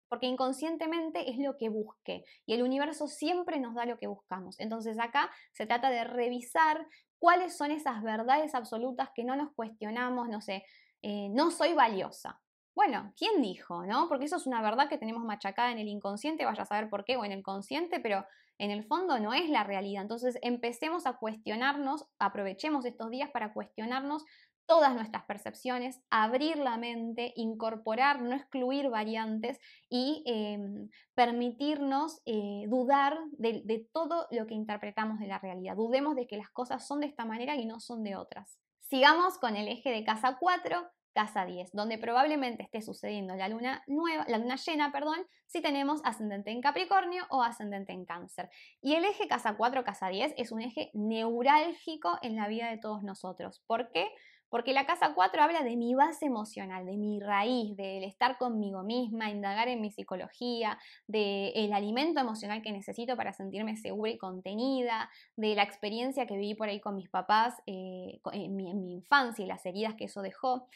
A: Porque inconscientemente es lo que busque y el universo siempre nos da lo que buscamos. Entonces acá se trata de revisar cuáles son esas verdades absolutas que no nos cuestionamos, no sé, eh, no soy valiosa bueno, ¿quién dijo? ¿No? Porque eso es una verdad que tenemos machacada en el inconsciente, vaya a saber por qué, o en el consciente, pero en el fondo no es la realidad. Entonces empecemos a cuestionarnos, aprovechemos estos días para cuestionarnos todas nuestras percepciones, abrir la mente, incorporar, no excluir variantes y em, permitirnos eh, dudar de, de todo lo que interpretamos de la realidad. Dudemos de que las cosas son de esta manera y no son de otras. Sigamos con el eje de casa 4, casa 10, donde probablemente esté sucediendo la luna nueva, la luna llena, perdón, si tenemos ascendente en Capricornio o ascendente en Cáncer. Y el eje casa 4, casa 10 es un eje neurálgico en la vida de todos nosotros. ¿Por qué? Porque la casa 4 habla de mi base emocional, de mi raíz, del estar conmigo misma, indagar en mi psicología, del el alimento emocional que necesito para sentirme segura y contenida, de la experiencia que viví por ahí con mis papás eh, en, mi, en mi infancia y las heridas que eso dejó.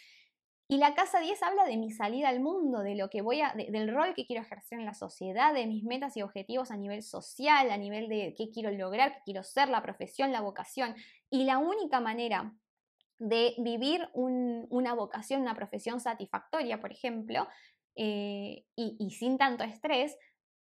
A: Y la casa 10 habla de mi salida al mundo, de lo que voy a, del rol que quiero ejercer en la sociedad, de mis metas y objetivos a nivel social, a nivel de qué quiero lograr, qué quiero ser, la profesión, la vocación. Y la única manera de vivir una vocación, una profesión satisfactoria, por ejemplo, eh, y sin tanto estrés,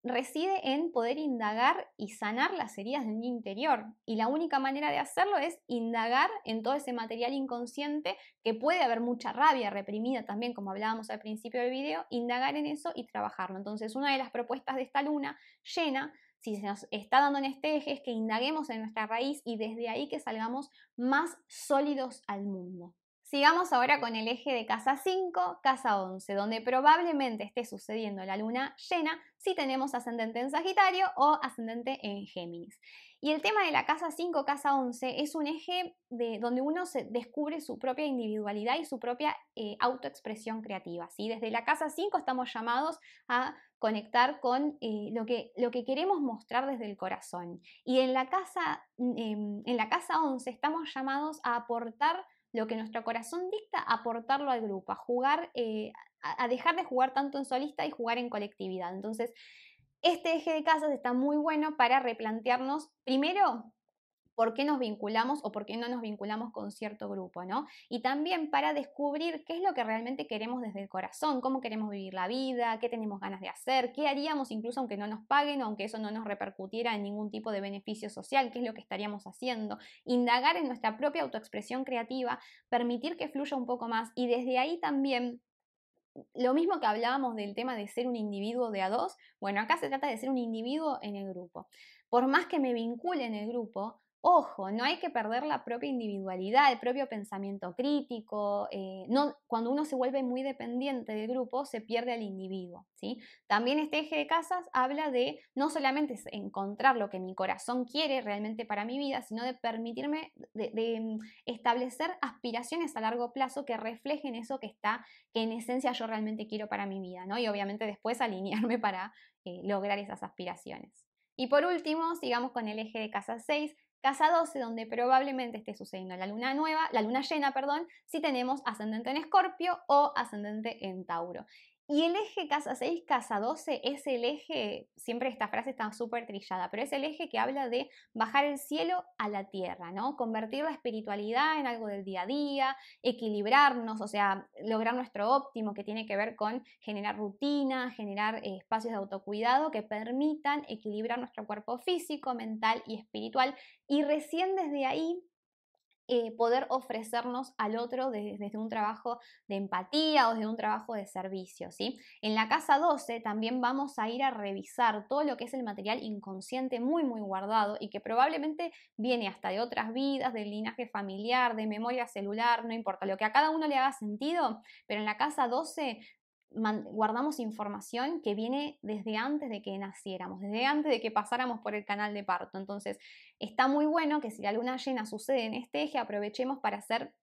A: reside en poder indagar y sanar las heridas del interior. Y la única manera de hacerlo es indagar en todo ese material inconsciente, que puede haber mucha rabia reprimida también, como hablábamos al principio del video, indagar en eso y trabajarlo. Entonces, una de las propuestas de esta luna llena, si se nos está dando en este eje, es que indaguemos en nuestra raíz y desde ahí que salgamos más sólidos al mundo. Sigamos ahora con el eje de casa 5, casa 11, donde probablemente esté sucediendo la luna llena si tenemos ascendente en Sagitario o ascendente en Géminis. Y el tema de la casa 5, casa 11 es un eje de, donde uno se descubre su propia individualidad y su propia eh, autoexpresión creativa. Desde la casa 5 estamos llamados a conectar con eh, lo, que, lo que queremos mostrar desde el corazón. Y en la casa, mm, em, en la casa 11 estamos llamados a aportar lo que nuestro corazón dicta, aportarlo al grupo, a jugar, eh, a dejar de jugar tanto en solista y jugar en colectividad. Entonces, este eje de casas está muy bueno para replantearnos primero por qué nos vinculamos o por qué no nos vinculamos con cierto grupo, ¿no? Y también para descubrir qué es lo que realmente queremos desde el corazón, cómo queremos vivir la vida, qué tenemos ganas de hacer, qué haríamos incluso aunque no nos paguen o aunque eso no nos repercutiera en ningún tipo de beneficio social, qué es lo que estaríamos haciendo. Indagar en nuestra propia autoexpresión creativa, permitir que fluya un poco más y desde ahí también lo mismo que hablábamos del tema de ser un individuo de a dos, bueno, acá se trata de ser un individuo en el grupo. Por más que me vincule en el grupo, Ojo, no hay que perder la propia individualidad, el propio pensamiento crítico. Eh, no, cuando uno se vuelve muy dependiente del grupo, se pierde al individuo. ¿sí? También este eje de casas habla de no solamente encontrar lo que mi corazón quiere realmente para mi vida, sino de permitirme de, mm, establecer aspiraciones a largo plazo que reflejen eso que está, que en esencia yo realmente quiero para mi vida, ¿no? Y obviamente después alinearme para eh, lograr esas aspiraciones. Y por último, sigamos con el eje de casa 6, casa 12, donde probablemente esté sucediendo la luna nueva, la luna llena, perdón, si tenemos ascendente en Escorpio o ascendente en Tauro. Y el eje casa 6, casa 12 es el eje, siempre esta frase está súper trillada, pero es el eje que habla de bajar el cielo a la tierra, ¿no? Convertir la espiritualidad en algo del día a día, equilibrarnos, o sea, lograr nuestro óptimo que tiene que ver con generar rutina, generar eh, espacios de autocuidado que permitan equilibrar nuestro cuerpo físico, mental y espiritual. Y recién desde ahí eh, poder ofrecernos al otro desde, un trabajo de empatía o desde un trabajo de servicio. ¿sí? En la casa 12 también vamos a ir a revisar todo lo que es el material inconsciente muy, muy guardado y que probablemente viene hasta de otras vidas, del linaje familiar, de memoria celular, no importa, lo que a cada uno le haga sentido, pero en la casa 12 guardamos información que viene desde antes de que naciéramos, desde antes de que pasáramos por el canal de parto. Entonces, está muy bueno que si alguna llena sucede en este eje, aprovechemos para hacer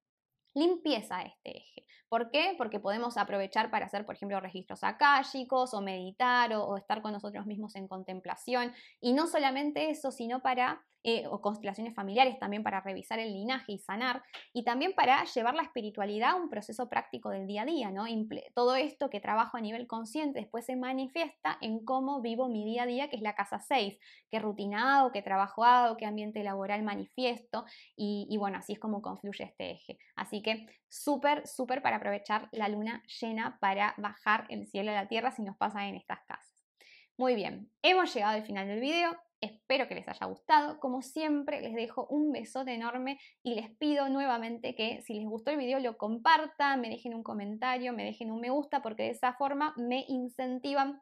A: limpieza a este eje. ¿Por qué? Porque podemos aprovechar para hacer, por ejemplo, registros akáshicos o meditar o estar con nosotros mismos en contemplación. Y no solamente eso, sino para eh, o constelaciones familiares también para revisar el linaje y sanar, y también para llevar la espiritualidad a un proceso práctico del día a día, ¿no? todo esto que trabajo a nivel consciente después se manifiesta en cómo vivo mi día a día, que es la casa 6, qué rutinado qué trabajo qué ambiente laboral manifiesto, y, y bueno, así es como confluye este eje. Así que súper, súper para aprovechar la luna llena para bajar el cielo a la tierra si nos pasa en estas casas. Muy bien, hemos llegado al final del video. Espero que les haya gustado. Como siempre, les dejo un besote enorme y les pido nuevamente que si les gustó el video lo compartan, me dejen un comentario, me dejen un me gusta, porque de esa forma me incentivan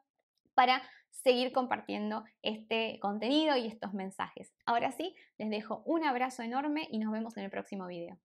A: para seguir compartiendo este contenido y estos mensajes. Ahora sí, les dejo un abrazo enorme y nos vemos en el próximo video.